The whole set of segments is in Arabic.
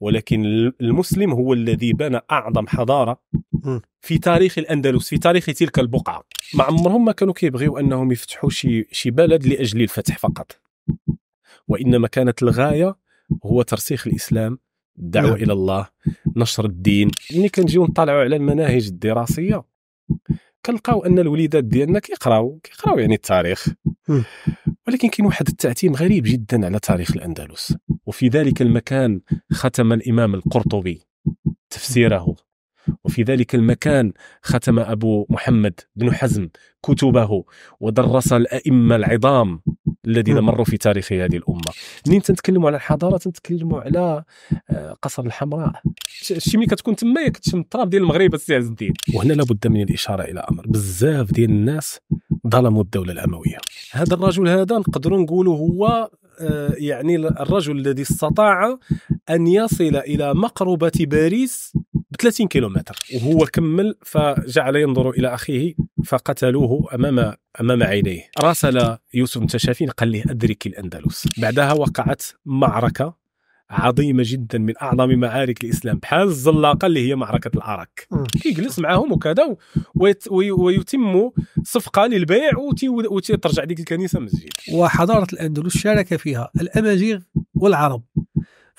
ولكن المسلم هو الذي بنى اعظم حضاره في تاريخ الاندلس في تاريخ تلك البقعه ما عمرهم ما كانوا كيبغيو انهم يفتحوا شي شي بلد لاجل الفتح فقط وانما كانت الغايه هو ترسيخ الاسلام الدعوه نعم. الى الله نشر الدين ملي يعني كنجيو نطلعوا على المناهج الدراسيه كنلقاو ان الوليدات ديالنا كيقراو كيقراو يعني التاريخ ولكن كاين واحد التعتيم غريب جدا على تاريخ الاندلس وفي ذلك المكان ختم الامام القرطبي تفسيره وفي ذلك المكان ختم ابو محمد بن حزم كتبه ودرس الائمه العظام الذين مروا في تاريخ هذه الامه منين تنتكلموا على الحضاره تنتكلموا على آه، قصر الحمراء شي ملي كتكون تما كتشم الطراب ديال المغرب السي عز الدين وهنا لابد من الاشاره الى امر بزاف ديال الناس ظلموا الدوله الامويه هذا الرجل هذا نقدروا نقولوا هو آه، يعني الرجل الذي استطاع ان يصل الى مقربه باريس ب 30 كيلومتر وهو كمل فجعل ينظر الى اخيه فقتلوه امام امام عينيه راسل يوسف بن قال له ادرك الاندلس بعدها وقعت معركه عظيمه جدا من اعظم معارك الاسلام بحال الزلاقه اللي هي معركه الارك كيجلس معاهم وكذا ويتم صفقه للبيع وترجع ديك الكنيسه مسجد وحضاره الاندلس شارك فيها الامازيغ والعرب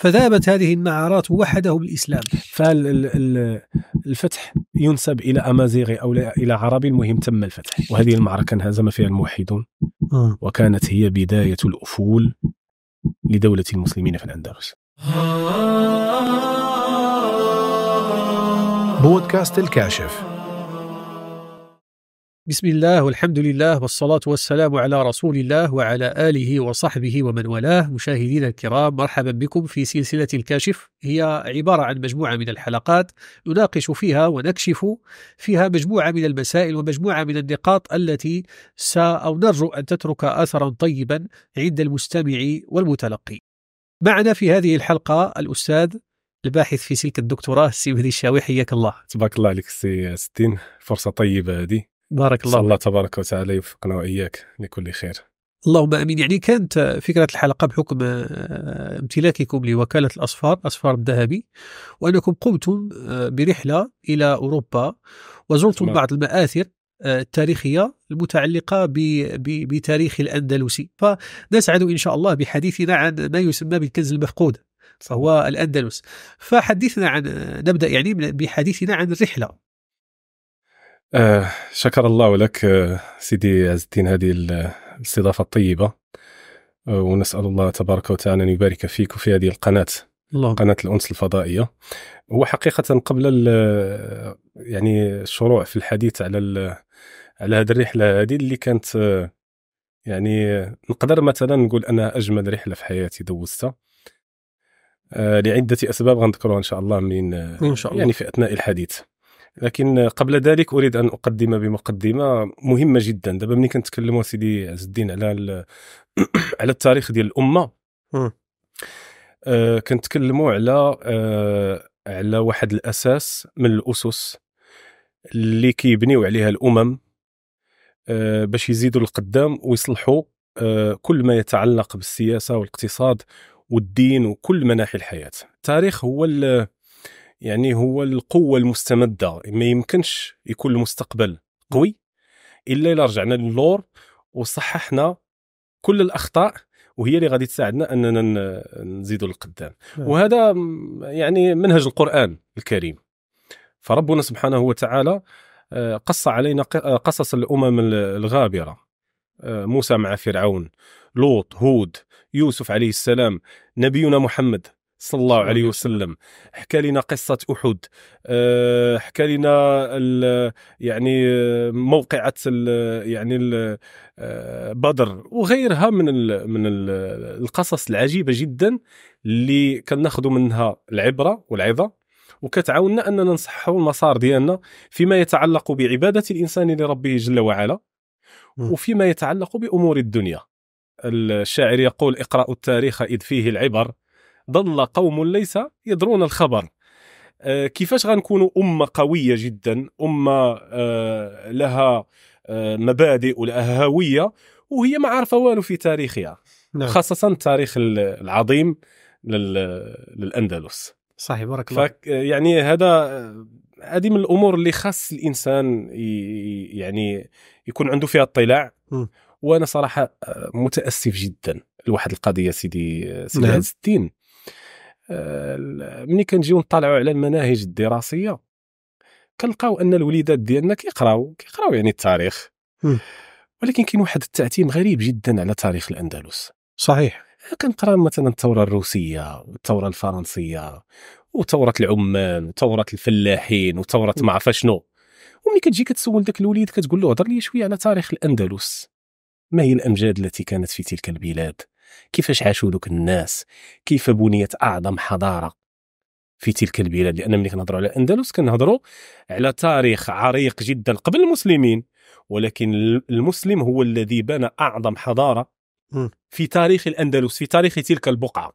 فذابت هذه النعارات وحده بالإسلام فالفتح ينسب إلى أمازيغي أو إلى عربي المهم تم الفتح وهذه المعركة انهزم فيها الموحدون آه. وكانت هي بداية الأفول لدولة المسلمين في الأندلس بودكاست الكاشف بسم الله والحمد لله والصلاة والسلام على رسول الله وعلى آله وصحبه ومن والاه مشاهدينا الكرام مرحبا بكم في سلسلة الكاشف هي عبارة عن مجموعة من الحلقات نناقش فيها ونكشف فيها مجموعة من المسائل ومجموعة من النقاط التي سا أو نرجو أن تترك أثرا طيبا عند المستمع والمتلقي معنا في هذه الحلقة الأستاذ الباحث في سلك الدكتوراه سي مهدي الشاوي حياك الله تبارك الله عليك سي ستين فرصة طيبة هذه بارك الله الله تبارك وتعالى يوفقنا واياك لكل خير اللهم امين يعني كانت فكره الحلقه بحكم آه، امتلاككم لوكاله الاصفار اصفار الذهبي وانكم قمتم آه، برحله الى اوروبا وزرتم نعم. بعض المآثر آه، التاريخية المتعلقة بتاريخ الأندلسي فنسعد إن شاء الله بحديثنا عن ما يسمى بالكنز المفقود فهو الأندلس فحدثنا عن نبدأ يعني بحديثنا عن الرحلة آه شكر الله لك آه، سيدي عز الدين هذه الاستضافة الطيبة آه، ونسأل الله تبارك وتعالى أن يبارك فيك وفي هذه القناة الله. قناة الأنس الفضائية هو حقيقة قبل يعني الشروع في الحديث على على هذه الرحلة هذه اللي كانت آه، يعني نقدر مثلا نقول أنها أجمل رحلة في حياتي دوزتها لعدة أسباب غنذكرها إن شاء الله من إن شاء الله. يعني في أثناء الحديث لكن قبل ذلك اريد ان اقدم بمقدمه مهمه جدا دابا ملي كنتكلموا سيدي عز الدين على على التاريخ ديال الامه آه كنتكلموا على آه على واحد الاساس من الاسس اللي كيبنيو عليها الامم آه باش يزيدوا القدام ويصلحوا آه كل ما يتعلق بالسياسه والاقتصاد والدين وكل مناحي الحياه التاريخ هو يعني هو القوه المستمده ما يمكنش يكون المستقبل قوي الا الا رجعنا للور وصححنا كل الاخطاء وهي اللي غادي تساعدنا اننا نزيدوا للقدام نعم. وهذا يعني منهج القران الكريم فربنا سبحانه وتعالى آه، قص علينا آه، قصص الامم الغابره آه، موسى مع فرعون لوط هود يوسف عليه السلام نبينا محمد صلى الله عليه وسلم حكى لنا قصة أحد آه، حكى لنا يعني موقعة يعني آه، بدر وغيرها من من القصص العجيبة جدا اللي كناخذوا منها العبرة والعظة وكتعاوننا أننا نصححوا المسار ديالنا فيما يتعلق بعبادة الإنسان لربه جل وعلا وفيما يتعلق بأمور الدنيا الشاعر يقول اقرأوا التاريخ إذ فيه العبر ضل قوم ليس يدرون الخبر آه، كيفاش غنكونوا امه قويه جدا امه آه، لها آه، مبادئ ولها هويه وهي ما عارفه والو في تاريخها نعم. خاصه التاريخ العظيم للاندلس صحيح بارك الله يعني هذا هذه من الامور اللي خاص الانسان يعني يكون عنده فيها اطلاع وانا صراحه متاسف جدا لواحد القضيه سيدي سيدي نعم. الدين ملي كنجيو نطلعوا على المناهج الدراسيه كنلقاو ان الوليدات ديالنا كيقراو كيقراو يعني التاريخ ولكن كاين واحد التعتيم غريب جدا على تاريخ الاندلس صحيح كنقرا مثلا الثوره الروسيه والثوره الفرنسيه وثوره العمال وثوره الفلاحين وثوره ما عرف شنو وملي كتجي كتسول ذاك الوليد كتقول له هضر لي شويه على تاريخ الاندلس ما هي الامجاد التي كانت في تلك البلاد كيفاش عاشوا دوك الناس كيف بنيت اعظم حضاره في تلك البلاد لان ملي كنهضروا على الاندلس كنهضروا على تاريخ عريق جدا قبل المسلمين ولكن المسلم هو الذي بنى اعظم حضاره في تاريخ الاندلس في تاريخ تلك البقعه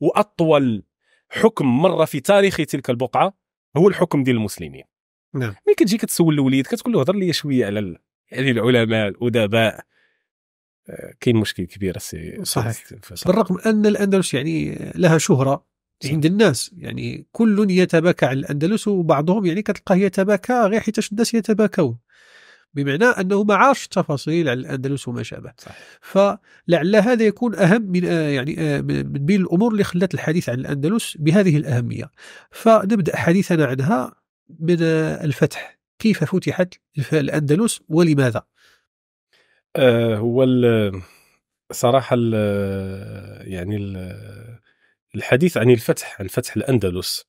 واطول حكم مره في تاريخ تلك البقعه هو الحكم ديال المسلمين نعم ملي كتجي كتسول الوليد كتقول له هضر لي شويه على يعني العلماء الادباء آه، كاين مشكل كبير السي صحيح بالرغم ان الاندلس يعني لها شهره صحيح. عند الناس يعني كل يتباكى على الاندلس وبعضهم يعني كتلقاه يتباكى غير حيتاش الناس يتباكون بمعنى انه ما عارش التفاصيل على الاندلس وما شابه فلعل هذا يكون اهم من آه، يعني آه، من بين الامور اللي خلت الحديث عن الاندلس بهذه الاهميه فنبدا حديثنا عنها من الفتح كيف فتحت الاندلس ولماذا آه، هو صراحه ال يعني ال الحديث عن الفتح عن فتح الاندلس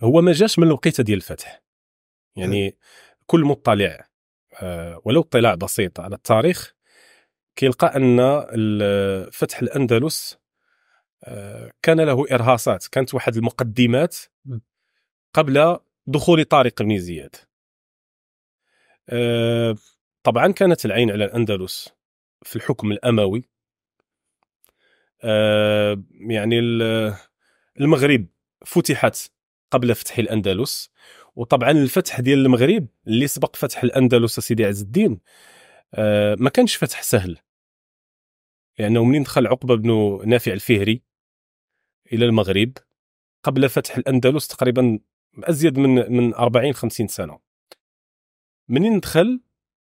هو ما جاش من الوقيته ديال الفتح يعني كل مطلع آه، ولو اطلاع بسيط على التاريخ كيلقى ان فتح الاندلس آه، كان له ارهاصات كانت واحد المقدمات قبل دخول طارق بن زياد طبعا كانت العين على الأندلس في الحكم الأموي آه، يعني المغرب فتحت قبل فتح الأندلس وطبعا الفتح ديال المغرب اللي سبق فتح الأندلس سيدي عز الدين آه، ما كانش فتح سهل لأنه يعني منين دخل عقبة بن نافع الفهري إلى المغرب قبل فتح الأندلس تقريبا أزيد من من 40 50 سنة منين دخل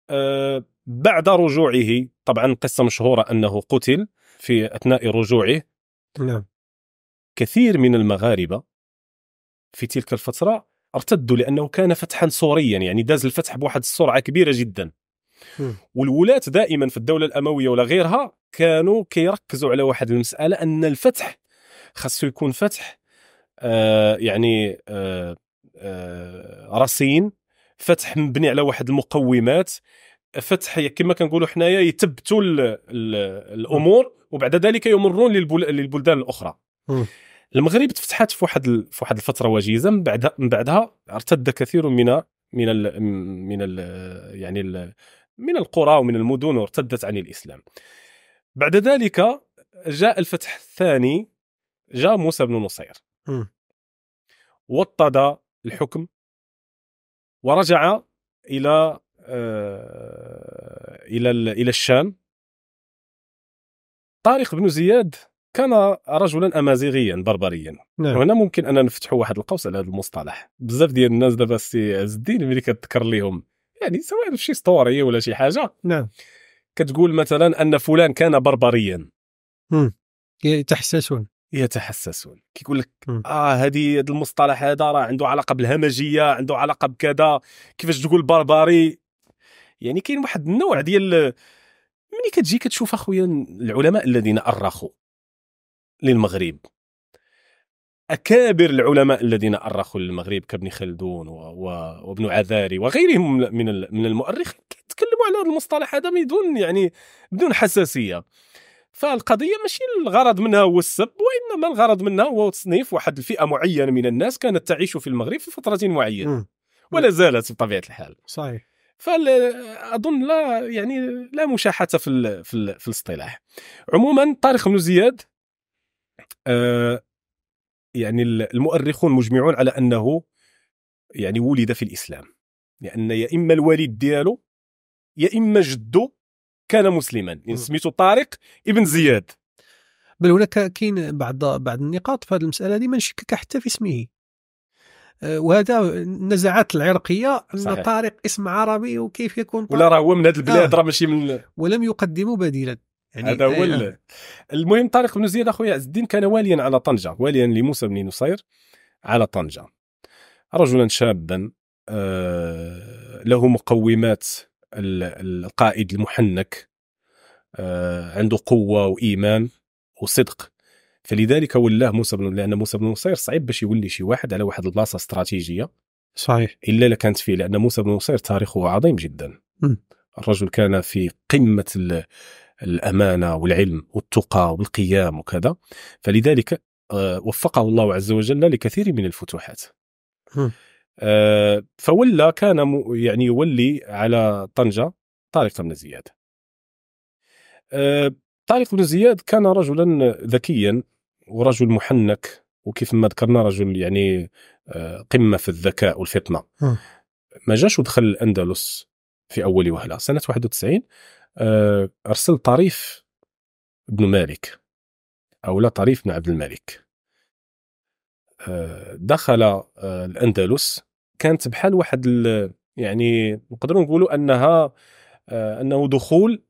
آه، بعد رجوعه طبعا قصة مشهورة أنه قتل في أثناء رجوعه نعم كثير من المغاربة في تلك الفترة ارتدوا لأنه كان فتحا صوريا يعني داز الفتح بواحد السرعة كبيرة جدا والولاة دائما في الدولة الأموية ولا غيرها كانوا كيركزوا على واحد المسألة أن الفتح خاصو يكون فتح آه يعني آه آه رصين فتح مبني على واحد المقومات فتح كما كنقولوا حنايا يثبتوا الامور وبعد ذلك يمرون للبلدان الاخرى م. المغرب تفتحت في واحد في واحد الفتره وجيزه من بعدها من بعدها ارتد كثير من من ال من ال يعني ال من القرى ومن المدن وارتدت عن الاسلام بعد ذلك جاء الفتح الثاني جاء موسى بن نصير وطد الحكم ورجع الى آه، الى الى الشام طارق بن زياد كان رجلا امازيغيا بربريا نعم. وهنا ممكن ان نفتحوا واحد القوس على هذا المصطلح بزاف ديال الناس دابا السي عز الدين ملي كتذكر لهم يعني سواء شي ستوري ولا شي حاجه نعم كتقول مثلا ان فلان كان بربريا امم يتحسسون يتحسسون كيقول لك اه هذه هذا المصطلح هذا راه عنده علاقه بالهمجيه عنده علاقه بكذا كيفاش تقول بربري يعني كاين واحد النوع ديال ملي كتجي كتشوف اخويا العلماء الذين ارخوا للمغرب اكابر العلماء الذين ارخوا للمغرب كابن خلدون و... و... وابن عذاري وغيرهم من من المؤرخين كيتكلموا على هذا المصطلح هذا بدون يعني بدون حساسيه فالقضيه ماشي الغرض منها هو السب وانما الغرض منها هو تصنيف واحد الفئه معينه من الناس كانت تعيش في المغرب في فتره معينه ولا زالت بطبيعه الحال صحيح فاظن لا يعني لا مشاحه في الـ في, الـ في الاصطلاح عموما طارق بن زياد آه يعني المؤرخون مجمعون على انه يعني ولد في الاسلام لان يا اما الوالد ديالو يا اما جدو كان مسلما يعني سميته طارق ابن زياد بل هناك كاين بعض بعض النقاط في هذه المساله هذه ما نشكك حتى في اسمه آه، وهذا النزاعات العرقيه ان طارق اسم عربي وكيف يكون طارق. ولا راه هو من هذه البلاد آه. راه ماشي من ولم يقدموا بديلا يعني هذا هو آه. المهم طارق بن زياد اخويا عز الدين كان واليا على طنجه واليا لموسى بن نصير على طنجه رجلا شابا له مقومات القائد المحنك آه، عنده قوه وايمان وصدق فلذلك ولاه موسى بن لان موسى بن نصير صعيب باش يولي شي واحد على واحد البلاصه استراتيجيه صحيح الا لكانت فيه لان موسى بن نصير تاريخه عظيم جدا م. الرجل كان في قمه الامانه والعلم والتقى والقيام وكذا فلذلك آه، وفقه الله عز وجل لكثير من الفتوحات م. آه، فولى كان يعني يولي على طنجة طارق بن زياد آه، طارق بن زياد كان رجلا ذكيا ورجل محنك وكيف ما ذكرنا رجل يعني آه، قمة في الذكاء والفطنة ما جاش ودخل الأندلس في أول وهلة سنة 91 أرسل طريف بن مالك أو لا طريف بن عبد الملك دخل الأندلس كانت بحال واحد يعني نقدروا نقولوا انها آه، انه دخول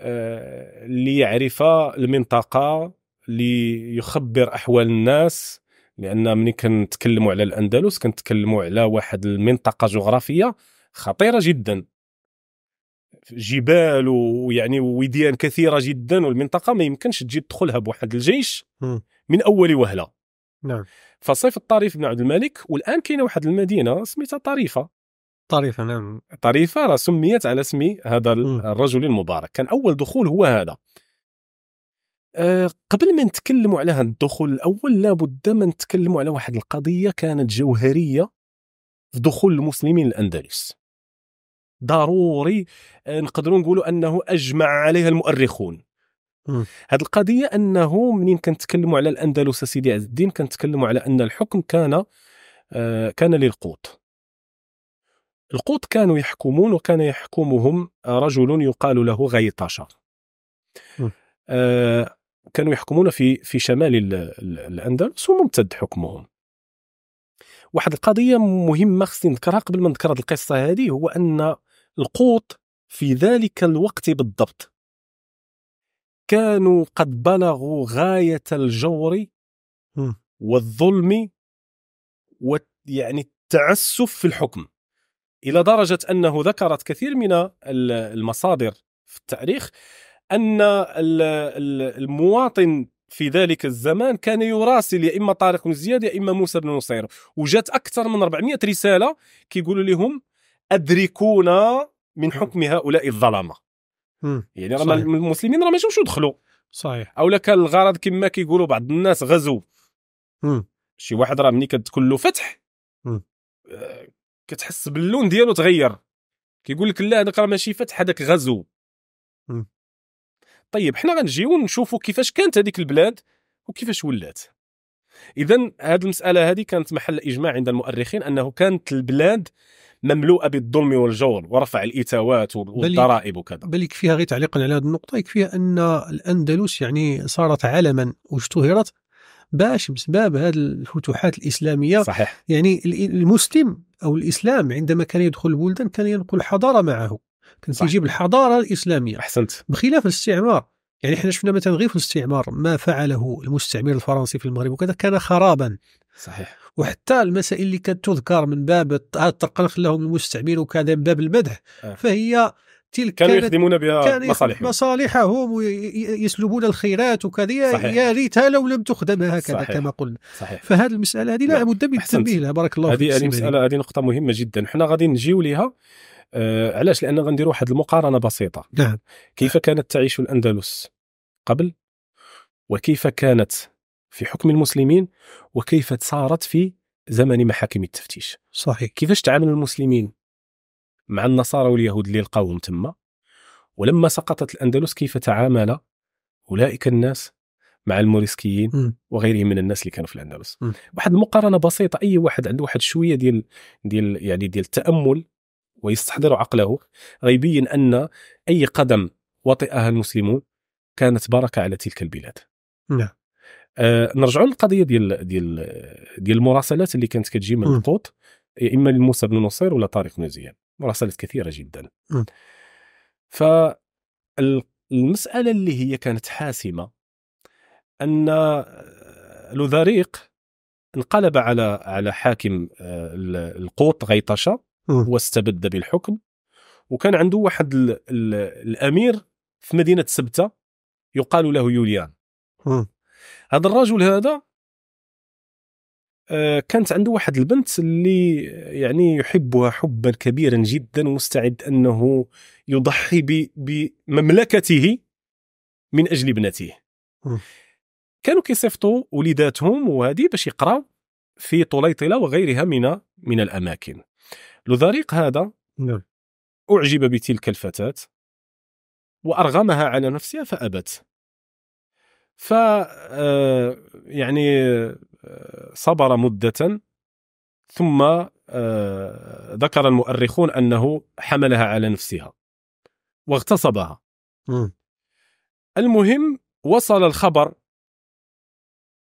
آه، ليعرف المنطقه ليخبر احوال الناس لان ملي كنتكلموا على الاندلس كنتكلموا على واحد المنطقه جغرافيه خطيره جدا جبال ويعني وديان كثيره جدا والمنطقه ما يمكنش تجي تدخلها بواحد الجيش من اول وهله نعم فصيف الطريف بن عبد الملك والان كاينه واحد المدينه سميتها طريفه طريفه نعم طريفه راه سميت على اسم هذا الرجل المبارك كان اول دخول هو هذا آه، قبل ما نتكلموا على هذا الدخول الاول لابد ما نتكلموا على واحد القضيه كانت جوهريه في دخول المسلمين الاندلس ضروري آه، نقدروا نقولوا انه اجمع عليها المؤرخون هذه القضيه انه منين كنتكلموا على الاندلس سيدي عز الدين كنتكلموا على ان الحكم كان آه كان للقوط القوط كانوا يحكمون وكان يحكمهم رجل يقال له غيطاشا آه كانوا يحكمون في في شمال الاندلس وممتد حكمهم واحد القضيه مهمه خصني نذكرها قبل ما نذكر هذه القصه هذه هو ان القوط في ذلك الوقت بالضبط كانوا قد بلغوا غايه الجور والظلم ويعني التعسف في الحكم الى درجه انه ذكرت كثير من المصادر في التاريخ ان المواطن في ذلك الزمان كان يراسل يا اما طارق بن زياد يا اما موسى بن نصير وجات اكثر من 400 رساله كيقولوا لهم ادركونا من حكم هؤلاء الظلمه يعني راه المسلمين راه ما جاوش دخلوا صحيح اولا كان الغرض كما كيقولوا بعض الناس غزو شي واحد راه ملي كتكون له فتح آه كتحس باللون ديالو تغير كيقول لك لا هذاك راه ماشي فتح هذاك غزو مم. طيب حنا غنجيو نشوفوا كيفاش كانت هذيك البلاد وكيفاش ولات اذا هذه هاد المساله هذه كانت محل اجماع عند المؤرخين انه كانت البلاد مملوءه بالظلم والجور ورفع الايتاوات والضرائب وكذا بل يكفيها غير تعليقا على هذه النقطه يكفيها ان الاندلس يعني صارت علما واشتهرت باش بسبب هذه الفتوحات الاسلاميه صحيح يعني المسلم او الاسلام عندما كان يدخل البلدان كان ينقل حضاره معه كان يجيب الحضاره الاسلاميه احسنت بخلاف الاستعمار يعني حنا شفنا مثلا غير في الاستعمار ما فعله المستعمر الفرنسي في المغرب وكذا كان خرابا صحيح وحتى المسائل اللي كانت تذكر من باب التقلق لهم المستعمر وكذا من باب المدح آه. فهي تلك كانوا يخدمون بها مصالحهم مصالحهم ويسلبون الخيرات وكذا يا ريتها لو لم تخدم هكذا صحيح. كما قلنا صحيح. فهذه المساله هذه لا نعم. بد من التنبيه لها بارك الله فيك هذه المساله هذه نقطه مهمه جدا حنا غادي نجيو ليها آه علاش لان غنديروا واحد المقارنه بسيطه نعم كيف كانت تعيش الاندلس قبل وكيف كانت في حكم المسلمين وكيف صارت في زمن محاكم التفتيش صحيح كيفاش تعامل المسلمين مع النصارى واليهود اللي لقاوهم تما ولما سقطت الاندلس كيف تعامل اولئك الناس مع الموريسكيين م. وغيرهم من الناس اللي كانوا في الاندلس م. واحد المقارنه بسيطه اي واحد عنده واحد شويه ديال ديال يعني ديال التامل ويستحضر عقله غيبين ان اي قدم وطئها المسلمون كانت بركه على تلك البلاد نعم آه نرجعوا للقضيه ديال ديال ديال المراسلات اللي كانت كتجي من القوط يا إيه، اما لموسى بن نصير ولا طارق بن زياد مراسلات كثيره جدا ف المساله اللي هي كانت حاسمه ان آه، لوذريق انقلب على على حاكم آه، القوط غيطشه واستبد بالحكم وكان عنده واحد الامير في مدينه سبته يقال له يوليان هذا الرجل هذا آه، كانت عنده واحد البنت اللي يعني يحبها حبا كبيرا جدا ومستعد انه يضحي بمملكته من اجل ابنته كانوا كيصيفطوا وليداتهم وهذه باش يقراوا في طليطله وغيرها من من الاماكن لذريق هذا نعم. اعجب بتلك الفتاه وارغمها على نفسها فابت ف آه، يعني آه، صبر مدة ثم آه، ذكر المؤرخون أنه حملها على نفسها واغتصبها المهم وصل الخبر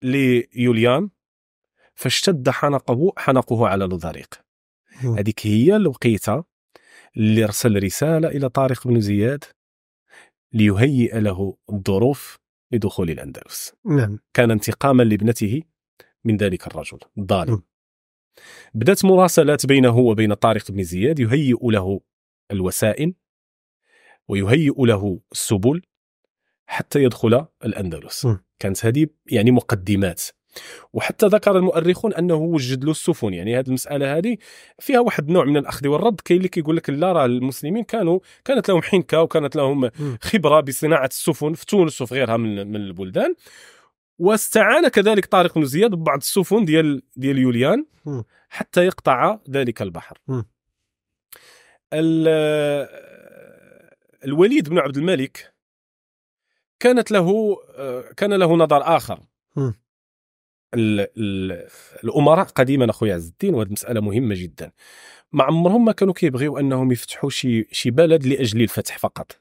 ليوليان فاشتد حنقه حنقه على لوداريق هذيك هي الوقيته اللي ارسل رساله الى طارق بن زياد ليهيئ له الظروف لدخول الأندلس نعم. كان انتقاما لابنته من ذلك الرجل الظالم بدأت مراسلات بينه وبين طارق بن زياد يهيئ له الوسائل ويهيئ له السبل حتى يدخل الأندلس م. كانت هذه يعني مقدمات وحتى ذكر المؤرخون انه وجد له السفن يعني هذه المساله هذه فيها واحد النوع من الاخذ والرد كاين اللي كيقول لك لا راه المسلمين كانوا كانت لهم حنكه وكانت لهم خبره بصناعه السفن في تونس وفي غيرها من, من البلدان واستعان كذلك طارق بن زياد ببعض السفن ديال ديال يوليان حتى يقطع ذلك البحر الوليد بن عبد الملك كانت له كان له نظر اخر ال ال الامراء قديما اخويا عز الدين وهذه المساله مهمه جدا ما عمرهم ما كانوا كيبغيو انهم يفتحوا شي شي بلد لاجل الفتح فقط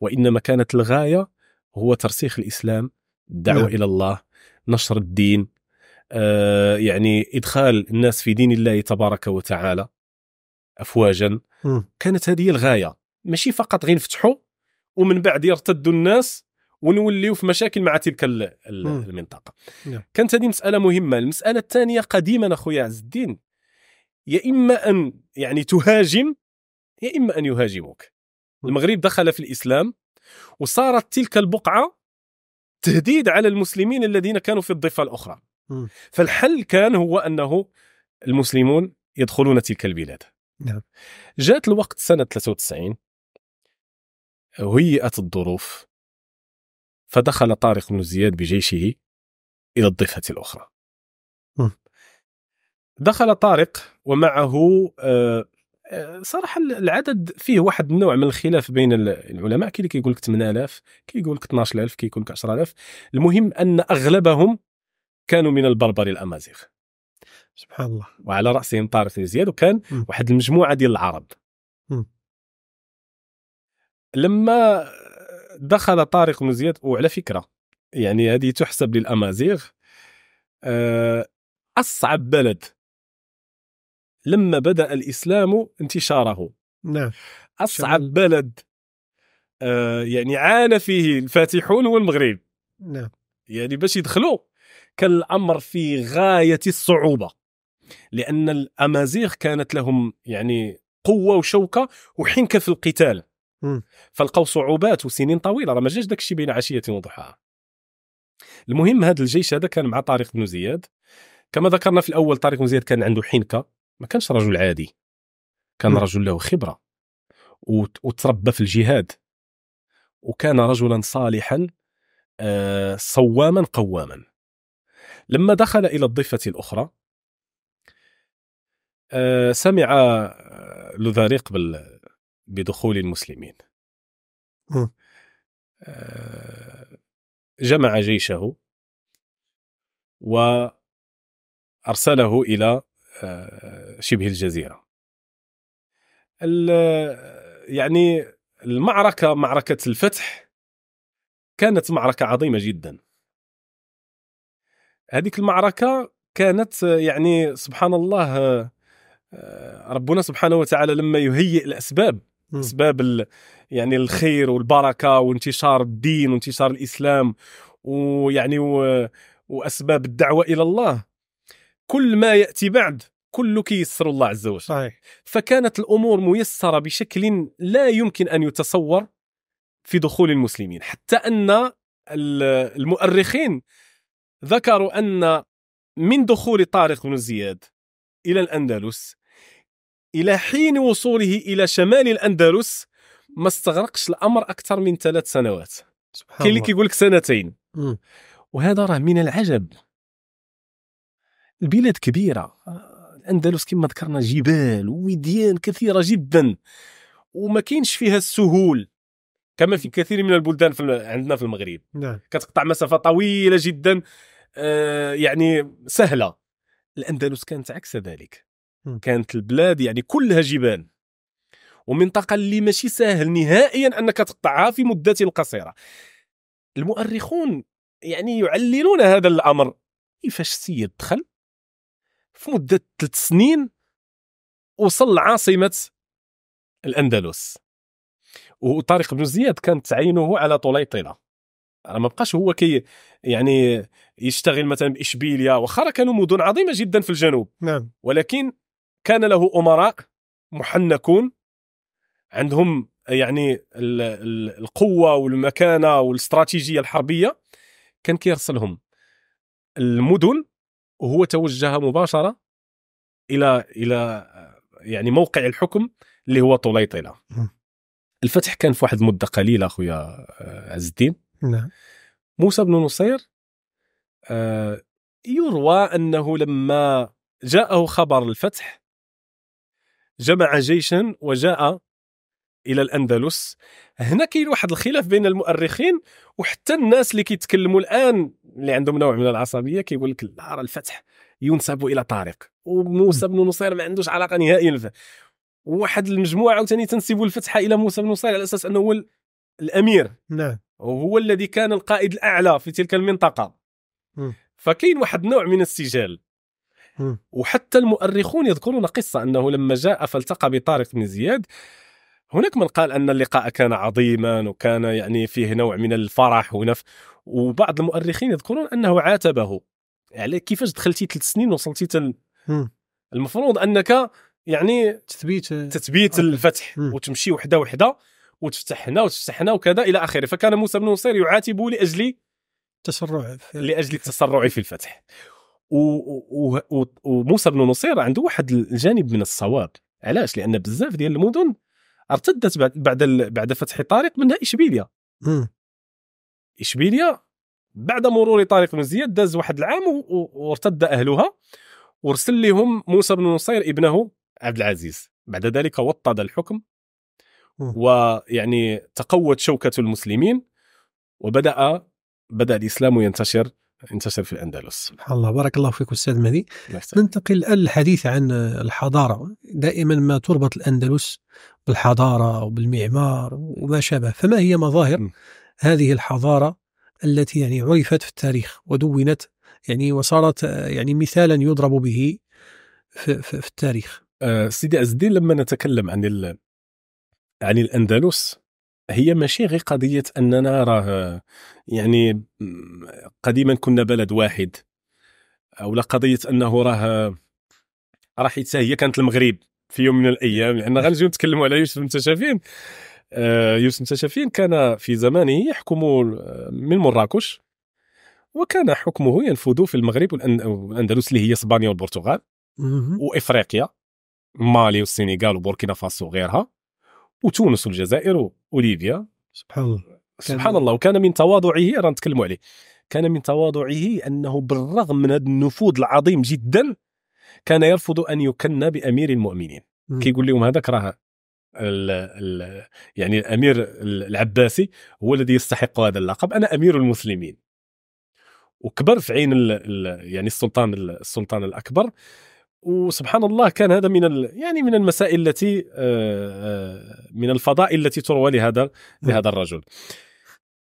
وانما كانت الغايه هو ترسيخ الاسلام الدعوه نعم. الى الله نشر الدين آه يعني ادخال الناس في دين الله تبارك وتعالى افواجا كانت هذه الغايه ماشي فقط غير نفتحوا ومن بعد يرتد الناس ونوليو في مشاكل مع تلك المنطقه مم. نعم. كانت هذه مساله مهمه المساله الثانيه قديما اخويا عز الدين يا اما ان يعني تهاجم يا اما ان يهاجموك المغرب دخل في الاسلام وصارت تلك البقعه تهديد على المسلمين الذين كانوا في الضفه الاخرى مم. فالحل كان هو انه المسلمون يدخلون تلك البلاد نعم جاءت الوقت سنه 93 هيئت الظروف فدخل طارق بن زياد بجيشه إلى الضفة الأخرى دخل طارق ومعه آه، آه، صراحة العدد فيه واحد النوع من الخلاف بين العلماء كي يقول كيقول لك 8000 كيقول لك 12000 كيقول لك 10000 المهم أن أغلبهم كانوا من البربر الأمازيغ سبحان الله وعلى رأسهم طارق بن زياد وكان واحد المجموعة ديال العرب لما دخل طارق بن زياد وعلى فكره يعني هذه تحسب للامازيغ آه، اصعب بلد لما بدا الاسلام انتشاره نعم اصعب بلد آه، يعني عانى فيه الفاتحون هو المغرب نعم يعني باش يدخلوا كان الامر في غايه الصعوبه لان الامازيغ كانت لهم يعني قوه وشوكه وحنكه في القتال فلقاو صعوبات وسنين طويله راه ما جاش داك الشيء بين عشيه وضحاها المهم هذا الجيش هذا كان مع طارق بن زياد كما ذكرنا في الاول طارق بن زياد كان عنده حنكه ما كانش رجل عادي كان م. رجل له خبره وتربى في الجهاد وكان رجلا صالحا آه صواما قواما لما دخل الى الضفه الاخرى آه سمع آه، لذاريق بال بدخول المسلمين آه، جمع جيشه وأرسله إلى آه، شبه الجزيرة يعني المعركة معركة الفتح كانت معركة عظيمة جدا هذيك المعركة كانت يعني سبحان الله آه، ربنا سبحانه وتعالى لما يهيئ الأسباب اسباب ال... يعني الخير والبركه وانتشار الدين وانتشار الاسلام ويعني و... واسباب الدعوه الى الله كل ما ياتي بعد كل كي الله عز وجل صحيح. فكانت الامور ميسره بشكل لا يمكن ان يتصور في دخول المسلمين حتى ان المؤرخين ذكروا ان من دخول طارق بن زياد الى الاندلس إلى حين وصوله إلى شمال الأندلس ما استغرقش الأمر أكثر من ثلاث سنوات كاين اللي كيقول لك سنتين مم. وهذا راه من العجب البلاد كبيرة الأندلس كما ذكرنا جبال ووديان كثيرة جدا وما كاينش فيها السهول كما في كثير من البلدان في عندنا في المغرب نعم. كتقطع مسافة طويلة جدا آه يعني سهلة الأندلس كانت عكس ذلك كانت البلاد يعني كلها جبال ومنطقه اللي ماشي ساهل نهائيا انك تقطعها في مده قصيره المؤرخون يعني يعللون هذا الامر كيفاش السيد دخل في مده ثلاث سنين وصل لعاصمه الاندلس وطارق بن زياد كانت تعينه على طليطله ما بقاش هو كي يعني يشتغل مثلا باشبيليا وخرى كانوا مدن عظيمه جدا في الجنوب نعم ولكن كان له أمراء محنكون عندهم يعني القوة والمكانة والاستراتيجية الحربية كان كيرسلهم المدن وهو توجه مباشرة إلى إلى يعني موقع الحكم اللي هو طليطلة الفتح كان في واحد المدة قليلة أخويا آه، عز الدين نعم موسى بن نصير آه، يروى أنه لما جاءه خبر الفتح جمع جيشا وجاء الى الاندلس هنا كاين واحد الخلاف بين المؤرخين وحتى الناس اللي كيتكلموا الان اللي عندهم نوع من العصبيه كيقول لك لا راه الفتح ينسب الى طارق وموسى بن نصير ما عندوش علاقه نهائيا وواحد واحد المجموعه عاوتاني تنسب الفتح الى موسى بن نصير على اساس انه هو الامير نعم وهو الذي كان القائد الاعلى في تلك المنطقه م. فكاين واحد نوع من السجال وحتى المؤرخون يذكرون قصة أنه لما جاء فالتقى بطارق بن زياد هناك من قال أن اللقاء كان عظيما وكان يعني فيه نوع من الفرح ونف وبعض المؤرخين يذكرون أنه عاتبه يعني كيفاش دخلتي ثلاث سنين وصلتي تل... المفروض أنك يعني تثبيت تثبيت الفتح وتمشي وحده وحده وتفتح هنا وتفتح هنا وكذا الى اخره فكان موسى بن نصير يعاتبه لاجل تسرع لاجل التسرع في الفتح وموسى بن نصير عنده واحد الجانب من الصواب علاش لان بزاف ديال المدن ارتدت بعد بعد فتح طارق منها اشبيليا اشبيليا بعد مرور طارق بن زياد داز واحد العام وارتد اهلها وارسل لهم موسى بن نصير ابنه عبد العزيز بعد ذلك وطد الحكم ويعني تقوت شوكه المسلمين وبدا بدا الاسلام ينتشر انتشر في الأندلس سبحان الله بارك الله فيك أستاذ مهدي ننتقل الآن للحديث عن الحضارة دائما ما تربط الأندلس بالحضارة وبالمعمار وما شابه فما هي مظاهر م. هذه الحضارة التي يعني عرفت في التاريخ ودونت يعني وصارت آه، يعني مثالا يضرب به في, في, في التاريخ آه، سيدي عز الدين لما نتكلم عن عن الأندلس هي ماشي غير قضيه اننا راه يعني قديما كنا بلد واحد او قضيه انه راه راه حيت هي كانت المغرب في يوم من الايام لان يعني غنجيو نتكلموا على يوسف المتشافين آه، يوسف المتشافين كان في زمانه يحكم من مراكش وكان حكمه ينفذ في المغرب والاندلس اللي هي اسبانيا والبرتغال وافريقيا مالي والسنغال وبوركينا فاسو وغيرها وتونس والجزائر اوليفيا سبحان الله سبحان الله وكان من تواضعه راه نتكلموا عليه كان من تواضعه انه بالرغم من هذا النفوذ العظيم جدا كان يرفض ان يكنى بامير المؤمنين كيقول لهم هذاك راه يعني الامير العباسي هو الذي يستحق هذا اللقب انا امير المسلمين وكبر في عين الـ الـ يعني السلطان السلطان الاكبر وسبحان الله كان هذا من يعني من المسائل التي آه، آه، من الفضائل التي تروى لهذا لهذا الرجل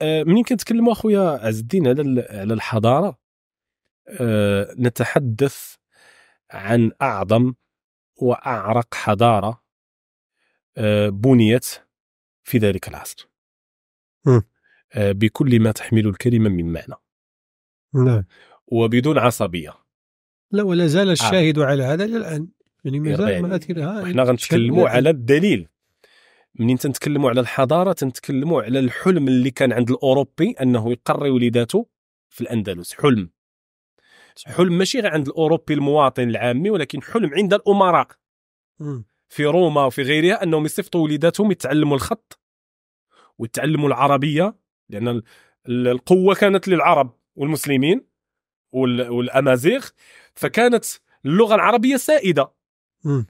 آه، منين كنتكلموا اخويا عز الدين على على الحضاره نتحدث عن اعظم واعرق حضاره بنيت في ذلك العصر بكل ما تحمل الكلمه من معنى نعم. وبدون عصبيه لا ولا زال آه. الشاهد آه. على هذا الى الان يعني مازال يعني ما حنا غنتكلموا على الدليل منين تنتكلموا على الحضاره تنتكلموا على الحلم اللي كان عند الاوروبي انه يقري وليداته في الاندلس حلم حلم ماشي غير عند الاوروبي المواطن العامي ولكن حلم عند الامراء في روما وفي غيرها انهم يصيفطوا وليداتهم يتعلموا الخط ويتعلموا العربيه لان القوه كانت للعرب والمسلمين والامازيغ فكانت اللغه العربيه سائده م.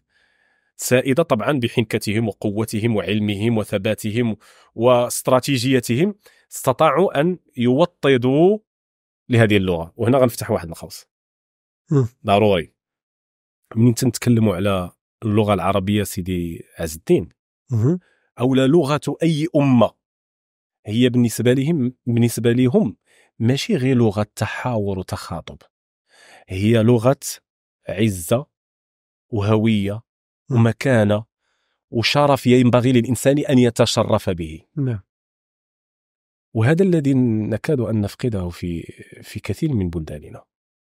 سائده طبعا بحنكتهم وقوتهم وعلمهم وثباتهم واستراتيجيتهم استطاعوا ان يوطدوا لهذه اللغه وهنا غنفتح واحد الخوص ضروري منين تنتكلموا على اللغه العربيه سيدي عز الدين او لا لغه اي امه هي بالنسبه لهم بالنسبه لهم ماشي غير لغه تحاور وتخاطب هي لغه عزه وهويه نعم. ومكانه وشرف ينبغي للانسان ان يتشرف به نعم وهذا الذي نكاد ان نفقده في في كثير من بلداننا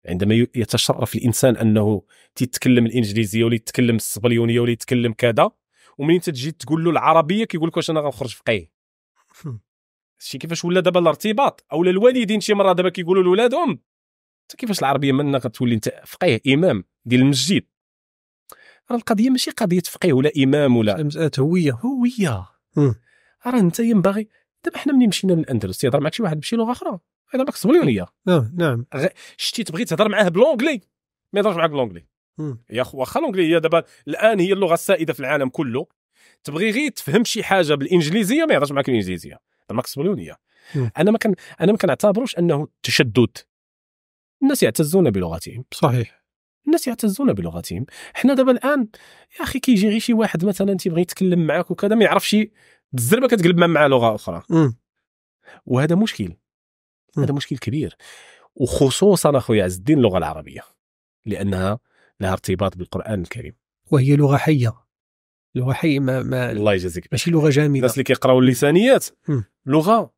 عندما يتشرف الانسان انه تيتكلم الانجليزيه ولا يتكلم السبليونيه ولا يتكلم كذا ومنين تجي تقول له العربيه كيقول لك واش انا غنخرج فقيه شتي كيفاش ولا دابا الارتباط او الوالدين شي مره دابا كيقولوا لولادهم حتى كيفاش العربيه مالنا غتولي انت فقيه امام ديال المسجد راه القضيه ماشي قضيه فقيه ولا امام ولا مساله هويه هويه راه انت ينبغي دابا حنا ملي مشينا للاندلس تيهضر معك شي واحد بشي لغه اخرى هذا ما كصبليونيه نعم نعم شتي تبغي تهضر معاه بالونجلي ما يهضرش معاك بالونجلي يا واخا الانجليزيه هي دابا الان هي اللغه السائده في العالم كله تبغي غير تفهم شي حاجه بالانجليزيه ما يهضرش معاك بالانجليزيه الماكسبوليونيه انا ما كان انا ما كنعتبروش انه تشدد الناس يعتزون بلغتهم صحيح الناس يعتزون بلغتهم حنا دابا الان يا اخي كيجي غير شي واحد مثلا تيبغي يتكلم معك وكذا ما يعرفش بالزربه كتقلب معاه لغه اخرى م. وهذا مشكل م. هذا مشكل كبير وخصوصا اخويا عز الدين اللغه العربيه لانها لها ارتباط بالقران الكريم وهي لغه حيه لغه حيه ما, ما الله يجازيك ماشي لغه جامده الناس اللي كيقراو اللسانيات م. لغه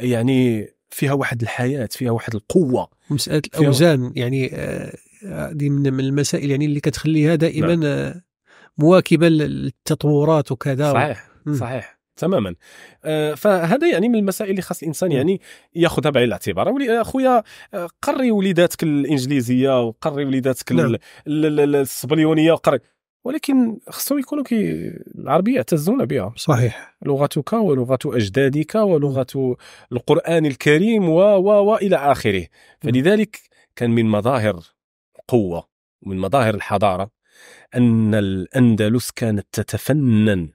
يعني فيها واحد الحياه فيها واحد القوه مساله الاوزان يعني آه، هذه من المسائل يعني اللي كتخليها دائما نعم. آه، مواكبه للتطورات وكذا صحيح و... صحيح تماما آه، فهذا يعني من المسائل اللي خاص الانسان يعني ياخذها بعين الاعتبار اخويا قري وليداتك الانجليزيه وقري وليداتك نعم. الصبليونيه وقري ولكن خصهم يكونوا كي العربيه يعتزون بها صحيح لغتك ولغه اجدادك ولغه القران الكريم و و والى اخره فلذلك كان من مظاهر قوه ومن مظاهر الحضاره ان الاندلس كانت تتفنن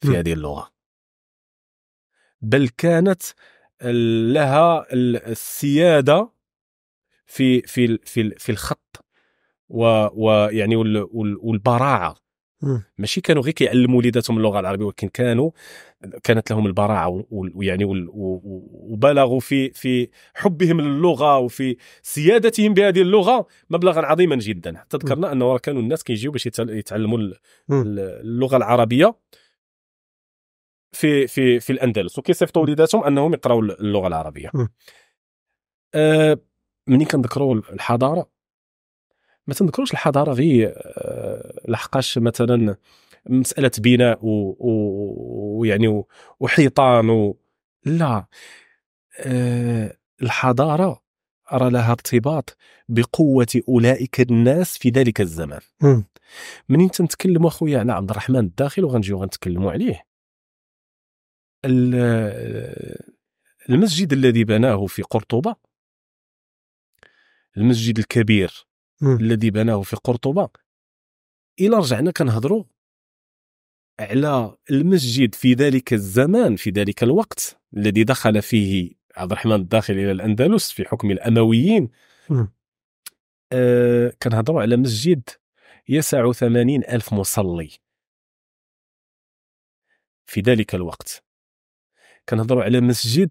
في م. هذه اللغه بل كانت لها السياده في في في في الخط ويعني وال وال والبراعه ماشي كانوا غير كيعلموا وليداتهم اللغه العربيه ولكن كانوا كانت لهم البراعه ويعني وبلغوا في في حبهم للغه وفي سيادتهم بهذه اللغه مبلغا عظيما جدا حتى ذكرنا انه كانوا الناس كيجيو باش يتعلموا اللغه العربيه في في في الاندلس وكيصيفطوا وليداتهم انهم يقراوا اللغه العربيه أه منين كنذكروا الحضاره ما تنذكروش الحضاره غير آه، لحقاش مثلا مساله بناء ويعني وحيطان و... لا أه الحضاره ارى لها ارتباط بقوه اولئك الناس في ذلك الزمان منين تنتكلموا اخويا على نعم، عبد الرحمن الداخل وغنجيو غنتكلموا عليه آه، المسجد الذي بناه في قرطبه المسجد الكبير الذي بناه في قرطبه الى رجعنا كنهضروا على المسجد في ذلك الزمان في ذلك الوقت الذي دخل فيه عبد الرحمن الداخل الى الاندلس في حكم الامويين آه كنهضروا على مسجد يسع ثمانين ألف مصلي في ذلك الوقت كنهضروا على مسجد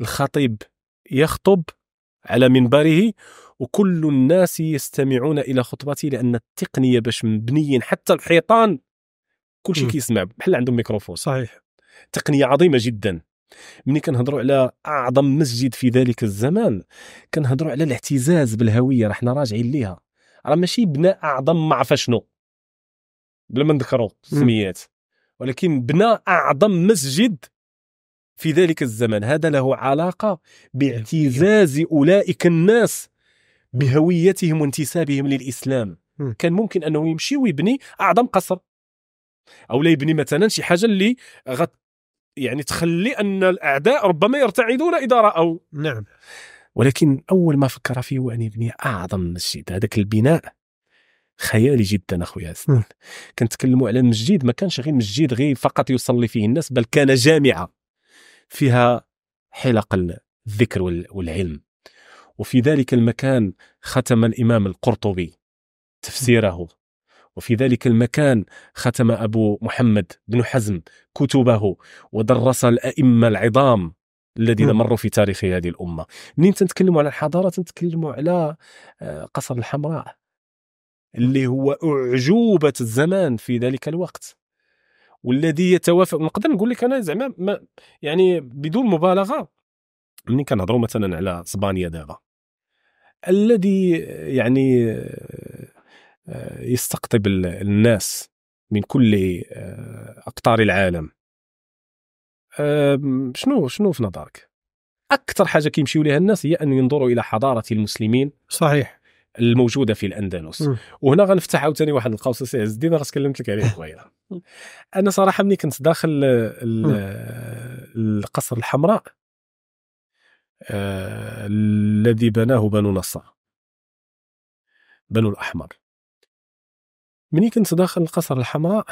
الخطيب يخطب على منبره وكل الناس يستمعون الى خطبتي لان التقنيه باش مبنيين حتى الحيطان كل شيء كيسمع بحال عندهم ميكروفون صحيح تقنيه عظيمه جدا ملي كنهضروا على اعظم مسجد في ذلك الزمان كنهضروا على الاعتزاز بالهويه راه حنا راجعين ليها راه ماشي بناء اعظم ما عرف شنو بلا ما نذكروا السميات ولكن بناء اعظم مسجد في ذلك الزمن هذا له علاقه باعتزاز اولئك الناس بهويتهم وانتسابهم للاسلام م. كان ممكن انه يمشي ويبني اعظم قصر او لا يبني مثلا شي حاجه اللي غت يعني تخلي ان الاعداء ربما يرتعدون اذا راوا نعم ولكن اول ما فكر فيه هو ان يبني اعظم مسجد هذاك البناء خيالي جدا اخويا حسن كنتكلموا على المسجد ما كانش غير مسجد غير فقط يصلي فيه الناس بل كان جامعه فيها حلق الذكر والعلم وفي ذلك المكان ختم الإمام القرطبي تفسيره وفي ذلك المكان ختم أبو محمد بن حزم كتبه ودرس الأئمة العظام الذين نعم. مروا في تاريخ هذه الأمة منين تنتكلموا على الحضارة تنتكلموا على آه، قصر الحمراء اللي هو أعجوبة الزمان في ذلك الوقت والذي يتوافق نقدر نقول لك انا زعما يعني بدون مبالغه منين كنهضروا مثلا على اسبانيا دابا الذي يعني آه، يستقطب الناس من كل آه، اقطار العالم شنو شنو في نظرك اكثر حاجه كيمشيو لها الناس هي ان ينظروا الى حضاره المسلمين صحيح الموجوده في الاندلس م. وهنا غنفتح عاوتاني واحد القوس سي عز الدين تكلمت لك عليه قبيله انا صراحه ملي كنت داخل القصر الحمراء الذي بناه بنو نصر بنو الأحمر مني كنت داخل القصر الحمراء